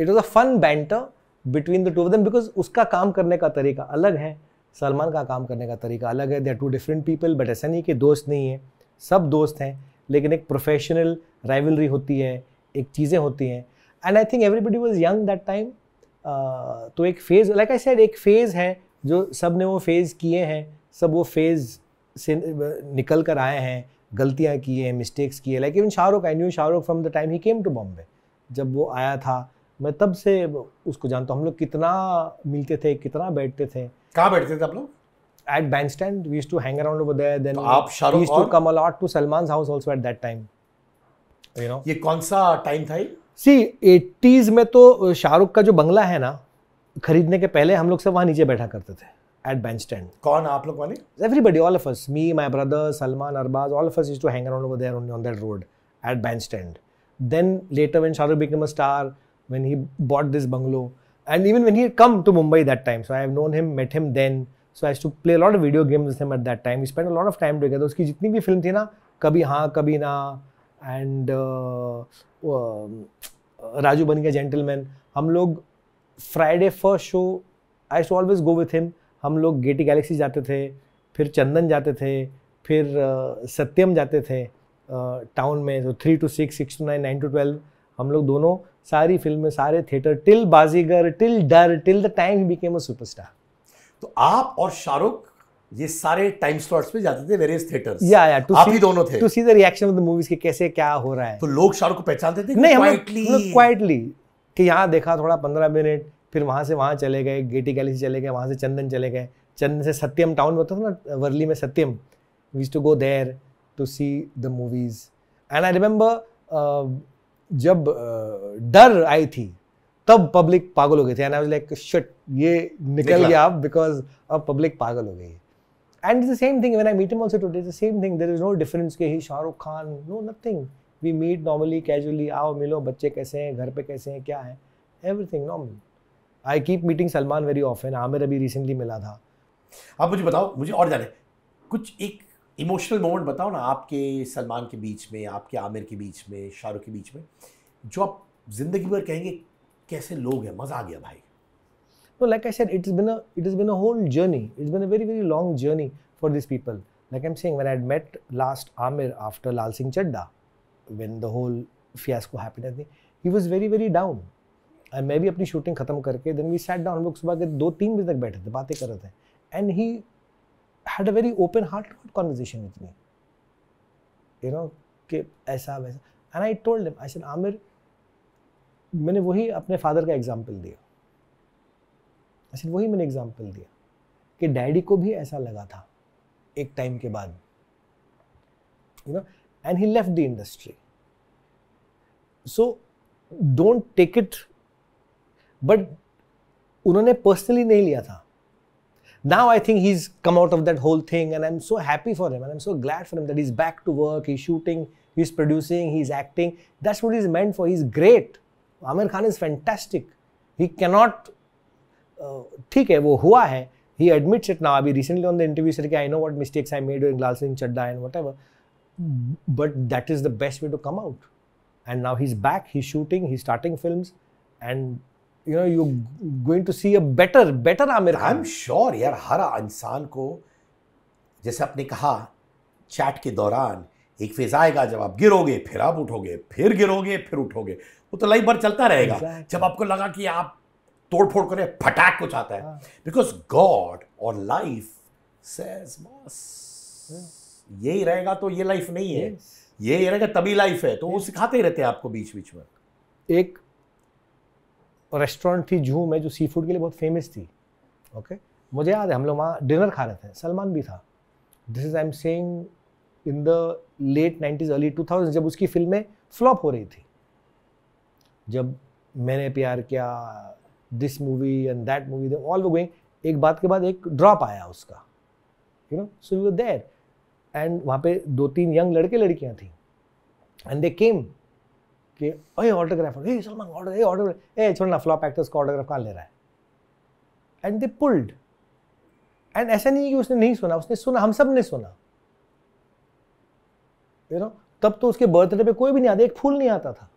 it was a fun banter between the two of them because उसका काम करने का तरीका अलग है सलमान का काम करने का तरीका अलग है they are two different people but ऐसा नहीं कि दोस्त नहीं है सब दोस्त हैं लेकिन एक प्रोफेशनल राइवलरी होती है एक चीज़ें होती हैं and I think everybody was young that time तो एक फेज़ लाइक आई सेड एक फेज़ है जो सब ने वो फेज़ किए हैं सब वो फेज़ से निकल कर आए हैं गलतियाँ की हैं मिस्टेक्स किए like even Shahrukh I knew Shahrukh from the time ही केम टू बॉम्बे जब वो आया था मैं तब से उसको जानता हूँ हम लोग कितना मिलते थे कितना बैठते थे कहाँ बैठते थे आप लोग at bandstand we used to hang around over there then तो आप Shahrukh used to come a lot to Salman's house also at that time you know ये कौन सा टाइम था ये सी 80s में तो शाहरुख का जो बंगला है ना खरीदने के पहले हम लोग सब वहाँ नीचे बैठा करते थे at bandstand कौन आप लोग वाले everybody all of us me my brother Salman Arbaz all of us used to hang around over there only on that road at bandstand Then later, when Shahrukh became a star, when he bought this bungalow, and even when he had come to Mumbai that time, so I have known him, met him then. So I used to play a lot of video games with him at that time. We spent a lot of time together. उसकी जितनी भी film थी ना कभी हाँ कभी ना and Raju बन गया जेंटलमैन हम लोग Friday first show I to always go with him हम लोग गेटी गैलेक्सी जाते थे फिर चंदन जाते थे फिर uh, सत्यम जाते थे टाउन में तो three to six six to nine nine to twelve हम लोग दोनों सारी फिल्में सारे theatre till Baazigar till Darr till the time became a superstar तो आप और शाहरुख ये सारे टाइम स्लॉट्स पे जाते थे वेरियस थिएटर या या टू सी दोनों थे to see the reaction of the movies के कैसे क्या हो रहा है तो लोग शाहरुख को पहचानते थे नहीं क्वाइटली क्वाइटली कि यहाँ देखा थोड़ा पंद्रह मिनट फिर वहाँ से वहाँ चले गए गेटी गैली से चले गए वहाँ से चंदन चले गए चंदन से सत्यम टाउन में होता था ना वर्ली में सत्यम वीज to go there to see the movies. And I remember uh, जब uh, डर आई थी तब पब्लिक पागल हो गई थी and I was like shit ये निकल गया अब बिकॉज अब पब्लिक पागल हो गई and the same thing when I meet him also today the same thing there is no difference के ही Shahrukh Khan no nothing we meet normally casually आओ मिलो बच्चे कैसे हैं घर पे कैसे हैं क्या है everything normal I keep meeting Salman very often Aamir अभी रिसेंटली मिला था आप मुझे बताओ मुझे और जाने कुछ एक इमोशनल मोमेंट बताओ ना आपके सलमान के बीच में आपके आमिर के बीच में शाहरुख के बीच में जो आप जिंदगी भर कहेंगे कैसे लोग हैं मजा आ गया भाई तो like I said it is been it is been a whole journey it is been a very very long journey for this people like I am saying when I met last Aamir after Lal Singh Chaddha when the whole fiasco happened I he was very very down and मैं भी अपनी shooting खत्म करके then we sat down लोग सुबह के दो तीन बजे तक बैठे थे बातें कर रहे थे and he had a very open heart conversation with me. You know, कि ऐसा वैसा and I told I said Aamir मैंने वही अपने फादर का एग्जाम्पल दिया आई सेड वही मैंने एग्जाम्पल दिया कि डैडी को भी ऐसा लगा था एक टाइम के बाद you know and he left the industry so don't take it but उन्होंने पर्सनली नहीं लिया था now I think he's come out of that whole thing, and I'm so happy for him, and I'm so glad for him that he's back to work. He's shooting, he's producing, he's acting. That's what he's meant for. He's great. Amir Khan is fantastic. He cannot. Uh, ठीक है वो हुआ है. He admits it now. अभी recently on the interview said I know what mistakes I made during Lal in Chadda and whatever. But that is the best way to come out. And now he's back. He's shooting. He's starting films. And you know you going to see a better better Aamir I am sure यार हर इंसान को जैसे आपने कहा chat के दौरान एक फेज आएगा जब आप गिरोगे फिर आप उठोगे फिर गिरोगे फिर उठोगे वो तो लाइफ भर चलता रहेगा exactly. जब आपको लगा कि आप तोड़ फोड़ करें फटाक कुछ आता है बिकॉज हाँ। गॉड और लाइफ हाँ। सेज यही रहेगा तो ये लाइफ नहीं है yes. यही रहेगा तभी लाइफ है तो yes. वो सिखाते ही रहते हैं आपको बीच बीच में एक रेस्टोरेंट थी जूह में जो सी फूड के लिए बहुत फेमस थी ओके मुझे याद है हम लोग वहाँ डिनर खा रहे थे सलमान भी था this is I am saying in the late nineties early two thousand जब उसकी फिल्में फ्लॉप हो रही थी जब Maine Pyar Kiya this movie and that movie all वो गोइंग एक बात के बाद एक ड्रॉप आया उसका you know so you there and वहाँ पे दो तीन यंग लड़के लड़कियाँ थी एंड दे केम कि ओए ऑटोग्राफर ए सलमान ऑर्डर ए ऑर्डर ए छोड़ ना फ्लॉप एक्टर्स का ऑटोग्राफ कहाँ ले रहा है एंड दे पुल्ड एंड ऐसा नहीं कि उसने नहीं सुना उसने सुना हम सब ने सुना यू you नो know, तब तो उसके बर्थडे पे कोई भी नहीं आता एक फूल नहीं आता था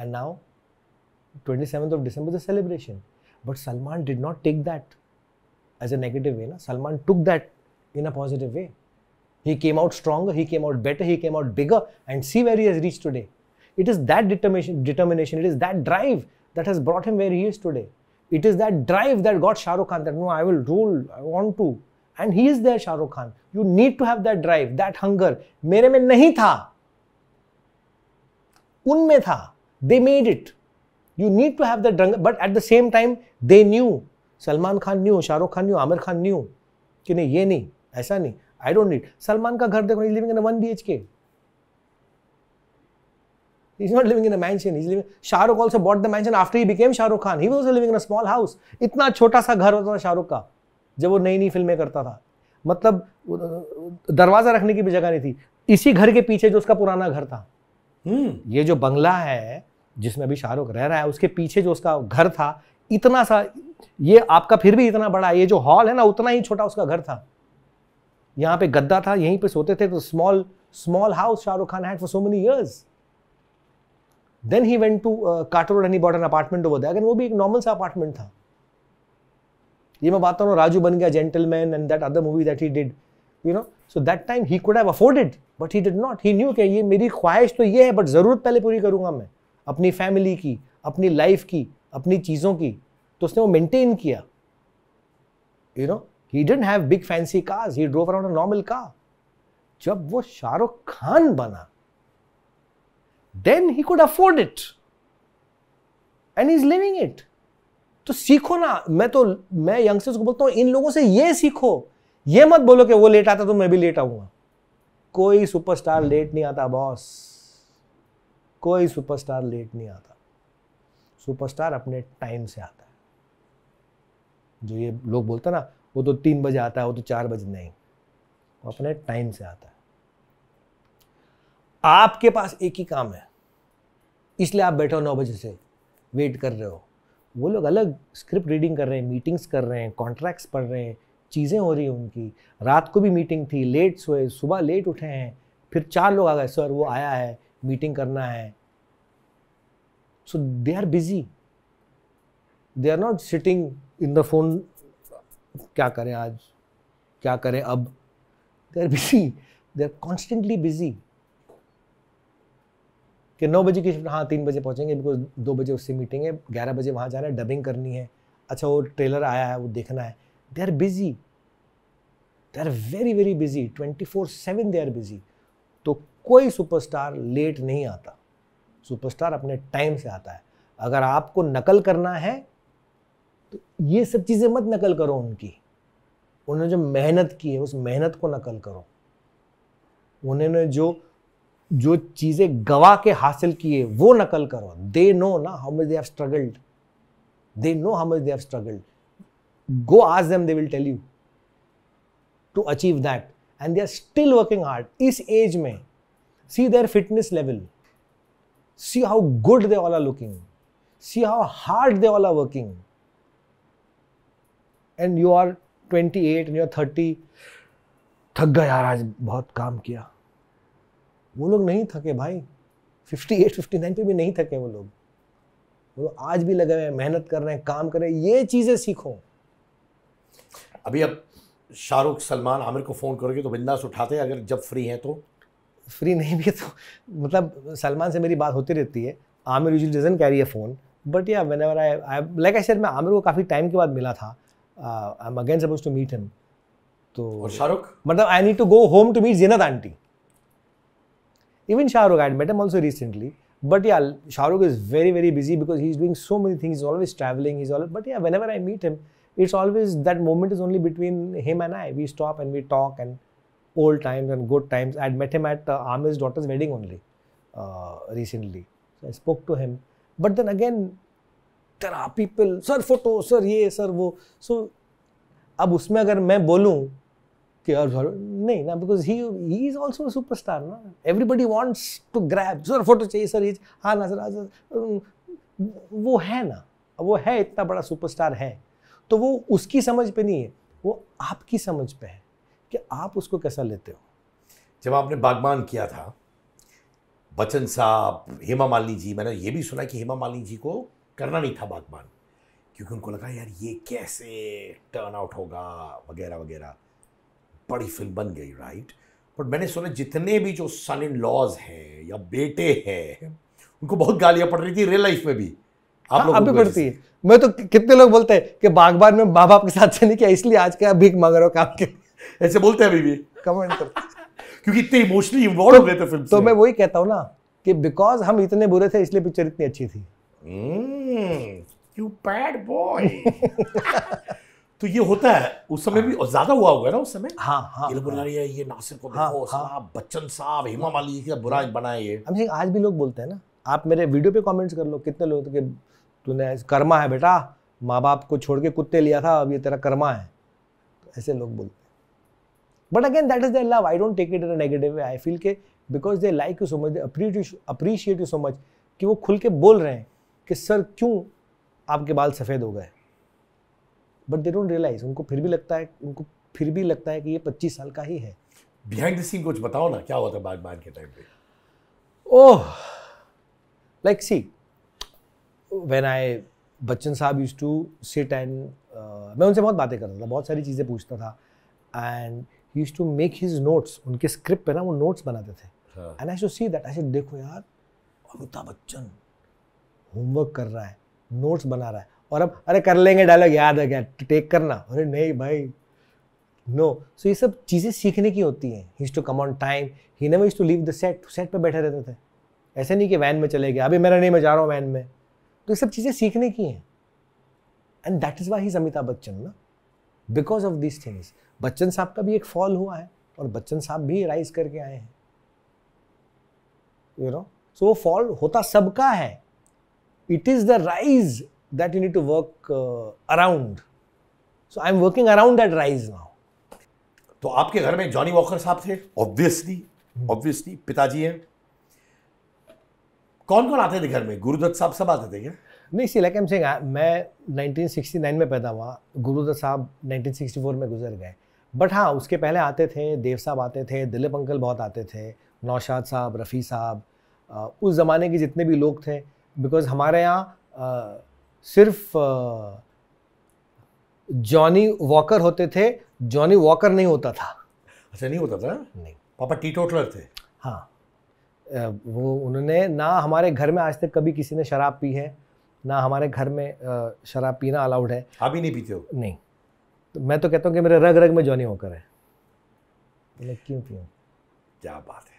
and now twenty of of December a celebration but salman did not take that as a negative way na? salman took that in a positive way He came out stronger, he came out better, he came out bigger, and see where he has reached today. It is that determination, determination, it is that drive that has brought him where he is today. It is that drive that got Shah Rukh Khan that no, I will rule, I want to. And he is there, Shah Rukh Khan. You need to have that drive, that hunger. मेरे में नहीं था उनमें था they made it you need to have the drug but at the same time they knew Salman Khan knew Shahrukh Khan knew, Aamir Khan knew, कि नहीं ये नहीं ऐसा नहीं आई डोंट नीड सलमान का घर देखो is living in one B H K is not living in a mansion. He's living. Shah Rukh also bought the mansion after he became Shah Rukh Khan. He was also living इतना छोटा सा घर होता था शाहरुख का जब वो नई नई फिल्में करता था मतलब दरवाजा रखने की भी जगह नहीं थी इसी घर के पीछे जो उसका पुराना घर था हम्म। ये जो बंगला है जिसमें अभी शाहरुख रह रहा है उसके पीछे जो उसका घर था इतना सा ये आपका फिर भी इतना बड़ा ये जो हॉल है ना उतना ही छोटा उसका घर था यहाँ पे गद्दा था यहीं पे सोते थे तो small small house Shahrukh Khan had for so many years then he went to Carter Road any border apartment over that वो भी एक नॉर्मल सा अपार्टमेंट था ये मैं बात कर रहा हूँ राजू बन गया gentleman and that other movie that he did you know so that time he could have afforded but he did not he knew कि ये मेरी ख्वाहिश तो ये है बट ज़रूरत पहले पूरी करूंगा मैं अपनी फैमिली की अपनी लाइफ की अपनी चीज़ों की तो उसने वो मेंटेन किया you you know know? He didn't have big fancy cars he drove around normal car जब वो शाहरुख खान बना then he could afford it and is living it तो सीखो ना मैं तो मैं यंगस्टर्स को बोलता हूँ इन लोगों से ये सीखो ये मत बोलो कि वो लेट आता तो मैं भी लेट आऊंगा कोई सुपरस्टार लेट नहीं आता बॉस कोई सुपरस्टार लेट नहीं आता सुपरस्टार अपने टाइम से आता है जो ये लोग बोलते ना वो तो तीन बजे आता है वो तो चार बजे नहीं वो अपने टाइम से आता है आपके पास एक ही काम है इसलिए आप बैठे हो नौ बजे से वेट कर रहे हो वो लोग अलग स्क्रिप्ट रीडिंग कर रहे हैं मीटिंग्स कर रहे हैं कॉन्ट्रैक्ट्स पढ़ रहे हैं चीज़ें हो रही हैं उनकी रात को भी मीटिंग थी लेट सोए सुबह लेट उठे हैं फिर चार लोग आ गए सर वो आया है मीटिंग करना है so they are busy they are not sitting in the phone क्या करें आज क्या करें अब they are busy they are constantly busy कि नौ बजे की हाँ तीन बजे पहुंचेंगे बिकॉज दो बजे उससे मीटिंग है ग्यारह बजे वहां जाना है डबिंग करनी है अच्छा वो ट्रेलर आया है वो देखना है they are busy they are very very busy twenty four seven they are busy तो कोई सुपरस्टार लेट नहीं आता सुपरस्टार अपने टाइम से आता है अगर आपको नकल करना है तो ये सब चीज़ें मत नकल करो उनकी उन्होंने जो मेहनत की है उस मेहनत को नकल करो उन्होंने जो जो चीज़ें गवा के हासिल किए वो नकल करो दे नो ना how much they have struggled they know how much they have struggled go ask them they will tell you to achieve that and they are still working hard इस एज में see their fitness level see how good they all are looking see how hard they all are working and you are twenty eight and you are thirty थक गया यार आज बहुत काम किया वो लोग नहीं थके भाई फिफ्टी एट फिफ्टी नाइन पे भी नहीं थके वो लोग वो लोग आज भी लगे हुए हैं मेहनत कर रहे हैं काम कर रहे हैं ये चीज़ें सीखो अभी अब शाहरुख सलमान आमिर को फ़ोन करोगे तो बिंदास उठाते हैं अगर जब फ्री हैं तो फ्री नहीं भी है तो मतलब सलमान से मेरी बात होती रहती है Aamir usually doesn't carry a phone but yeah whenever I like I share मैं आमिर को काफ़ी टाइम के बाद मिला था Uh, I'm again supposed to meet him. तो और शाहरुख मतलब I need to go home to meet Zeenat aunty even Shahrukh I met him also But yeah, Shahrukh is very, very busy because he's doing so many things. He's always traveling. He's all. But yeah, whenever I meet him, it's always that moment is only between him and I. We stop and we talk and old times and good times. I'd met him at uh, Amir's daughter's wedding only uh, recently. I spoke to him. But then again, there are people sir photo sir ये sir वो so so अब उसमें अगर मैं बोलूँ कि और नहीं ना because he he is also super star ना everybody wants to grab sir photo चाहिए सर ये हाँ ना सर, हाँ वो है ना वो है इतना बड़ा सुपरस्टार है तो वो उसकी समझ पे नहीं है वो आपकी समझ पे है कि आप उसको कैसा लेते हो जब आपने बागबान किया था बच्चन साहब हेमा मालिनी जी मैंने ये भी सुना कि हेमा मालिनी जी को करना नहीं था बागबान क्योंकि उनको लगा यार ये कैसे टर्न आउट होगा वगैरह वगैरह बड़ी फिल्म बन गई राइट बट मैंने सुना जितने भी जो सन इन लॉज हैं या बेटे हैं उनको बहुत गालियां पड़ रही थी रियल लाइफ में भी आप हाँ, लोग भी पड़ती है मैं तो कितने लोग बोलते हैं कि बागबान में माँ बाप के साथ नहीं किया इसलिए आज के भीख मांग रहे हो काम के ऐसे बोलते हैं अभी भी कमेंट करते क्योंकि इतने इमोशनली इन्वॉल्व हो गए थे फिल्म तो, तो मैं वही कहता हूँ ना कि बिकॉज हम इतने बुरे थे इसलिए पिक्चर इतनी अच्छी थी यू बैड बॉय तो ये होता है उस समय भी हाँ। ज्यादा हुआ होगा ना उस समय हाँ हाँ ये बुला रही है ये नासिर को हाँ, देखो हाँ, साहब बच्चन साहब हेमा मालिनी का बुरा हाँ। बना ये हम आज भी लोग बोलते हैं ना आप मेरे वीडियो पे कमेंट्स कर लो कितने लोग कि तूने कर्मा है बेटा माँ बाप को छोड़ के कुत्ते लिया था अब ये तेरा कर्मा है तो ऐसे लोग बोलते हैं but again that is the love I don't take it in negative way I feel के because they like you so much they appreciate you so much कि वो खुल के बोल रहे हैं कि सर क्यों आपके बाल सफ़ेद हो गए बट दे डोंट रियलाइज उनको फिर भी लगता है उनको फिर भी लगता है कि ये पच्चीस साल का ही है बिहाइंड द सीन कुछ बताओ ना क्या हुआ था बाल के टाइम पे oh like see when I Bachchan sahab used to sit and मैं उनसे बहुत बातें करता था बहुत सारी चीज़ें पूछता था and used to make his notes उनके स्क्रिप्ट पे ना वो नोट्स बनाते थे and I show see that I देखो यार अमिताभ बच्चन होमवर्क कर रहा है नोट्स बना रहा है और अब अरे कर लेंगे डायलॉग याद है क्या टेक करना अरे नहीं भाई नो सो ये सब चीज़ें सीखने की होती हैं he to come on time he never used to leave the set set पे बैठे रहते थे ऐसे नहीं कि वैन में चले गए अभी मेरा नहीं मैं जा रहा हूँ वैन में तो ये सब चीज़ें सीखने की हैं and that is why he Amitabh Bachchan ना because of this things Bachchan sahab का भी एक फॉल हुआ है और बच्चन साहब भी राइज करके आए हैं यू नो सो वो फॉल होता सबका है it is the rise that you need to work uh, around so i'm working around that rise now तो आपके घर में जॉनी वॉकर साहब थे ऑब्वियसली ऑब्वियसली पिताजी हैं कौन कौन आते थे घर में गुरुदत्त साहब सब आते थे क्या नहीं सी लाइक एम सिंग मैं 1969 में पैदा हुआ गुरुदत्त साहब 1964 में गुजर गए बट हाँ उसके पहले आते थे देव साहब आते थे दिलीप अंकल बहुत आते थे नौशाद साहब रफ़ी साहब उस ज़माने के जितने भी लोग थे बिकॉज हमारे यहाँ सिर्फ जॉनी वॉकर होते थे जॉनी वॉकर नहीं होता था अच्छा नहीं होता था नहीं पापा टी टोटलर थे हाँ वो उन्होंने ना हमारे घर में आज तक कभी किसी ने शराब पी है ना हमारे घर में शराब पीना अलाउड है आप ही नहीं पीते हो नहीं तो मैं तो कहता हूँ कि मेरे रग रग में जॉनी वॉकर है बोले क्यों पीऊँ क्या बात है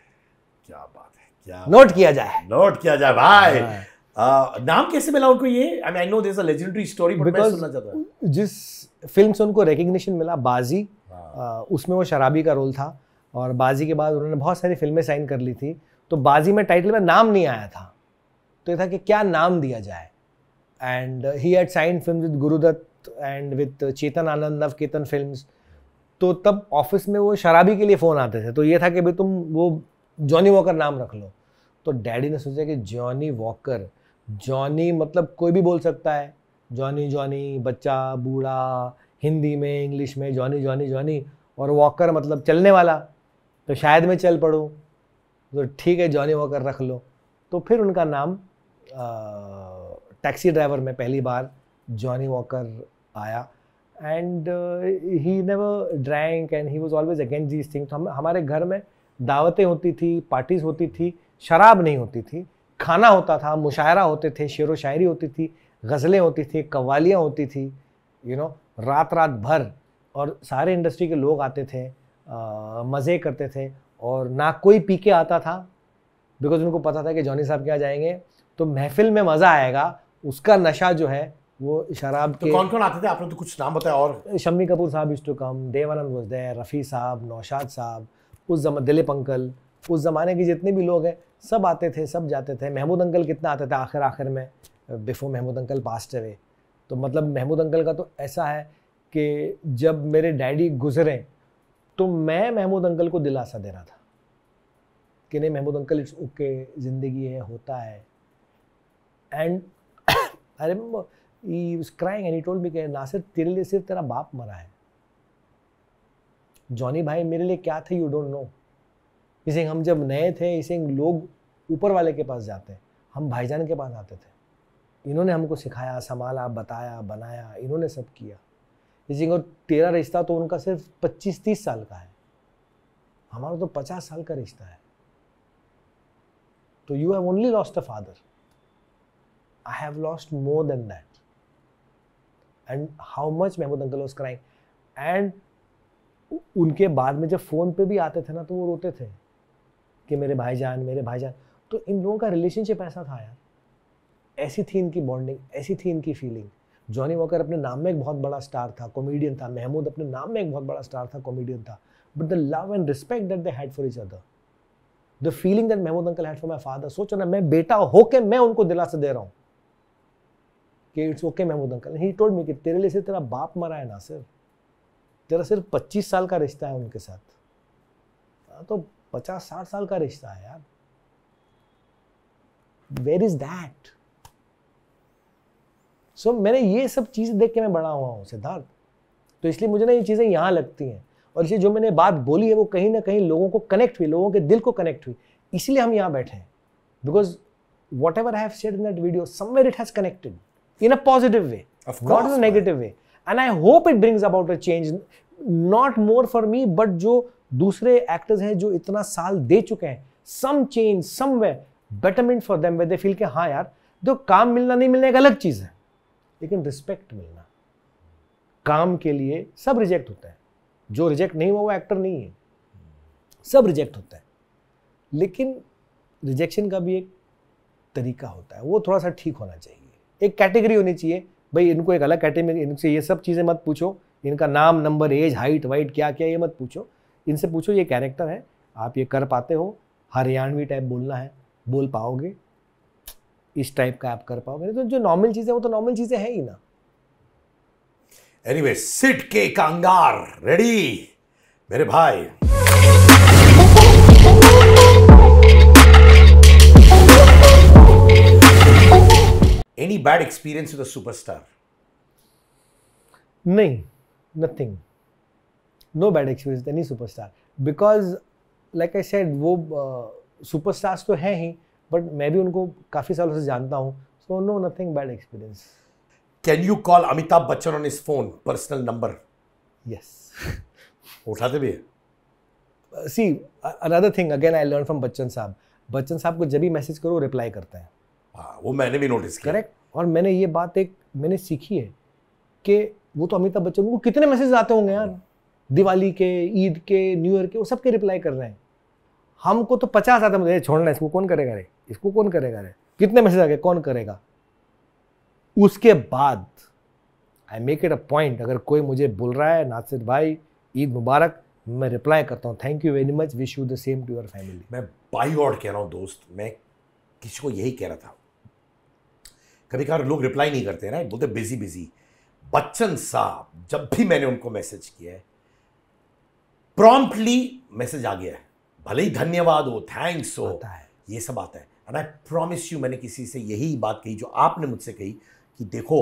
क्या बात है क्या नोट किया जाए नोट किया जाए भाई हाँ। नाम कैसे मिला उनको ये I mean I know this a legendary story but मैं सुनना चाहता हूं जिस फिल्म से उनको रिकग्निशन मिला बाजी हाँ। wow. उसमें वो शराबी का रोल था और बाजी के बाद उन्होंने बहुत सारी फिल्में साइन कर ली थी तो बाजी में टाइटल में नाम नहीं आया था तो ये था कि क्या नाम दिया जाए and he had sign film with Guru Dutt and with Chetan Anand Navketan film तो तब ऑफिस में वो शराबी के लिए फ़ोन आते थे तो ये था कि भाई तुम वो जॉनी वॉकर नाम रख लो तो डैडी ने सोचा कि जॉनी वॉकर जॉनी मतलब कोई भी बोल सकता है जॉनी जॉनी बच्चा बूढ़ा हिंदी में इंग्लिश में जॉनी जॉनी जॉनी और वॉकर मतलब चलने वाला तो शायद मैं चल पड़ूँ तो ठीक है जॉनी वॉकर रख लो तो फिर उनका नाम टैक्सी ड्राइवर में पहली बार जॉनी वॉकर आया and he never drank and he was always against this thing हम हमारे घर में दावतें होती थी पार्टीज़ होती थी शराब नहीं होती थी खाना होता था मुशायरा होते थे शेर व शायरी होती थी गज़लें होती थी कवालियाँ होती थी यू नो रात रात भर और सारे इंडस्ट्री के लोग आते थे मज़े करते थे और ना कोई पी के आता था बिकॉज उनको पता था कि जॉनी साहब क्या जाएंगे तो महफिल में मज़ा आएगा उसका नशा जो है वो शराब तो के कौन कौन आते थे आपने तो कुछ नाम बताया और Shammi Kapoor sahab is to come Dev Anand वजदे रफ़ी साहब नौशाद साहब उस जमा दिलीप अंकल उस ज़माने के जितने भी लोग हैं सब आते थे सब जाते थे महमूद अंकल कितना आते थे आखिर आखिर में before Mehmood uncle passed away तो मतलब महमूद अंकल का तो ऐसा है कि जब मेरे डैडी गुजरे तो मैं महमूद अंकल को दिलासा दे रहा था कि नहीं महमूद अंकल इट्स ओके ज़िंदगी है होता है and I remember he crying and told me कि नासिर तेरे लिए सिर्फ तेरा बाप मरा है जॉनी भाई मेरे लिए क्या थे यू डोंट नो इसे हम जब नए थे इसे लोग ऊपर वाले के पास जाते हम भाईजान के पास आते थे इन्होंने हमको सिखाया संभाला बताया बनाया इन्होंने सब किया इसी को तेरा रिश्ता तो उनका सिर्फ पच्चीस तीस साल का है हमारा तो पचास साल का रिश्ता है तो you have only lost a father I have lost more than that and how much Mehmood uncle was crying and उनके बाद में जब फ़ोन पे भी आते थे ना तो वो रोते थे कि मेरे भाई जान मेरे भाई जान तो इन लोगों का रिलेशनशिप ऐसा था यार ऐसी थी इनकी बॉन्डिंग ऐसी थी इनकी फीलिंग जॉनी वॉकर अपने नाम में एक बहुत बड़ा स्टार था कॉमेडियन था महमूद अपने नाम में एक बहुत बड़ा स्टार था कॉमेडियन था but the love and respect that they had for each other the feeling that Mehmood uncle had for my father सोचो ना मैं बेटा होके मैं उनको दिलासा दे रहा हूँ कि it's okay Mehmood uncle he told me कि तेरे लिए सिर्फ तेरा बाप मरा है ना सिर्फ तेरा सिर्फ पच्चीस साल का रिश्ता है उनके साथ हाँ, तो पचास साठ साल का रिश्ता है यार वेर इज दैट सो मैंने ये सब चीजें देख के मैं बड़ा हुआ हूं सिद्धार्थ तो इसलिए मुझे ना ये चीज़ें यहां लगती हैं और इसलिए जो मैंने बात बोली है वो कहीं ना कहीं लोगों को कनेक्ट हुई लोगों के दिल को कनेक्ट हुई इसलिए हम यहां बैठे हैं because whatever have said in that video somewhere it has connected in a positive way not in negative way and I hope it brings about a change not more for me but जो दूसरे actors हैं जो इतना साल दे चुके हैं some change some way betterment for them way they feel के हाँ यार जो काम मिलना नहीं मिलना एक अलग चीज़ है लेकिन रिस्पेक्ट मिलना काम के लिए सब रिजेक्ट होता है जो रिजेक्ट नहीं हुआ वो एक्टर नहीं है सब रिजेक्ट होता है लेकिन रिजेक्शन का भी एक तरीका होता है वो थोड़ा सा ठीक होना चाहिए एक कैटेगरी होनी चाहिए भाई इनको एक अलग कैटेगरी इनसे ये सब चीज़ें मत पूछो इनका नाम नंबर एज हाइट वाइट क्या क्या ये मत पूछो इनसे पूछो ये कैरेक्टर है आप ये कर पाते हो हरियाणवी टाइप बोलना है बोल पाओगे इस टाइप का आप कर पाओगे तो जो नॉर्मल चीज़ें वो तो नॉर्मल चीज़ें है ही ना एनीवे सिट के कांगार रेडी मेरे भाई any bad experience with a superstar नहीं nothing no bad experience any superstar because like I said वो स्टार्स तो हैं ही बट मैं भी उनको काफ़ी सालों से जानता हूँ so no nothing bad experience can you call Amitabh Bachchan on his phone personal number yes उठाते भी है see another thing again I learn from Bachchan sahab Bachchan साहब को जब भी मैसेज करो रिप्लाई करते हैं हाँ वो मैंने भी नोटिस किया करेक्ट और मैंने ये बात एक मैंने सीखी है कि वो तो अमिताभ बच्चन को कितने मैसेज आते होंगे यार दिवाली के ईद के न्यू ईयर के वो सबके रिप्लाई कर रहे हैं हमको तो पचास आता है छोड़ना इसको कौन करेगा रे इसको कौन करेगा रे कितने मैसेज आ गए कौन करेगा उसके बाद I make it a point अगर कोई मुझे बोल रहा है नासिर भाई ईद मुबारक मैं रिप्लाई करता हूँ thank you very much wish you the same to your family मैं बाई गॉड कह रहा हूँ दोस्त मैं किसी को यही कह रहा था कभी कभार लोग रिप्लाई नहीं करते ना बोलते बिजी बिजी बच्चन साहब जब भी मैंने उनको मैसेज किया है प्रॉम्प्टली मैसेज आ गया है भले ही धन्यवाद हो थैंक्स हो ये सब आता है एंड आई प्रॉमिस यू मैंने किसी से यही बात कही जो आपने मुझसे कही कि देखो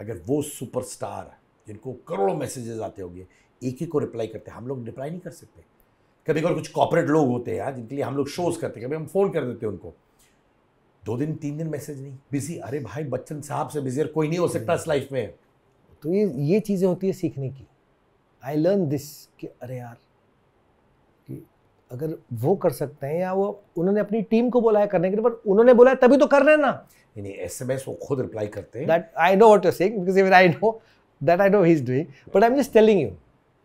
अगर वो सुपरस्टार जिनको करोड़ों मैसेजेस आते होंगे एक ही को रिप्लाई करते हैं हम लोग रिप्लाई नहीं कर सकते कभी कभी कुछ कॉपरेट लोग होते हैं जिनके लिए हम लोग शोज करते हैं कभी हम फ़ोन कर देते हैं उनको दो दिन तीन दिन मैसेज नहीं बिजी अरे भाई बच्चन साहब से बिजी कोई नहीं हो सकता इस लाइफ में तो ये ये चीज़ें होती है सीखने की आई लर्न दिस कि अरे यार अगर वो कर सकते हैं या वो उन्होंने अपनी टीम को बोला है करने के लिए पर उन्होंने बोला है तभी तो कर रहे हैं ना नहीं एस एम एस वो खुद रिप्लाई करते हैं that I know what you're saying because even I know that I know he is doing but I am just telling you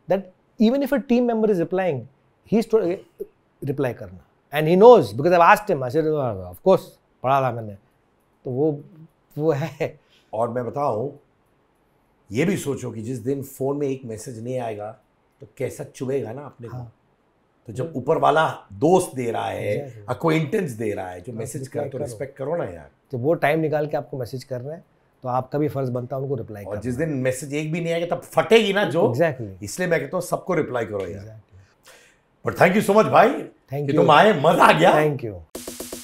that even if a team member is replying he is reply करना and he knows because I asked him of course पढ़ा था मैंने तो वो वो है और मैं बताऊं ये भी सोचो कि जिस दिन फ़ोन में एक मैसेज नहीं आएगा तो कैसा चुभेगा ना अपने हाँ. तो जब हम्म। ऊपर वाला दोस्त दे रहा है अक्वेंटेंस दे रहा है जो मैसेज हाँ, कर तो रिस्पेक्ट करो ना यार जब वो टाइम निकाल के आपको मैसेज कर रहे हैं तो आपका भी फर्ज बनता है उनको रिप्लाई और जिस दिन मैसेज एक भी नहीं आएगा तब फटेगी ना जो एग्जैक्टली exactly. इसलिए मैं कहता हूँ सबको रिप्लाई करो यार but thank you so much भाई थैंक यू तुम आए मजा आ गया थैंक यू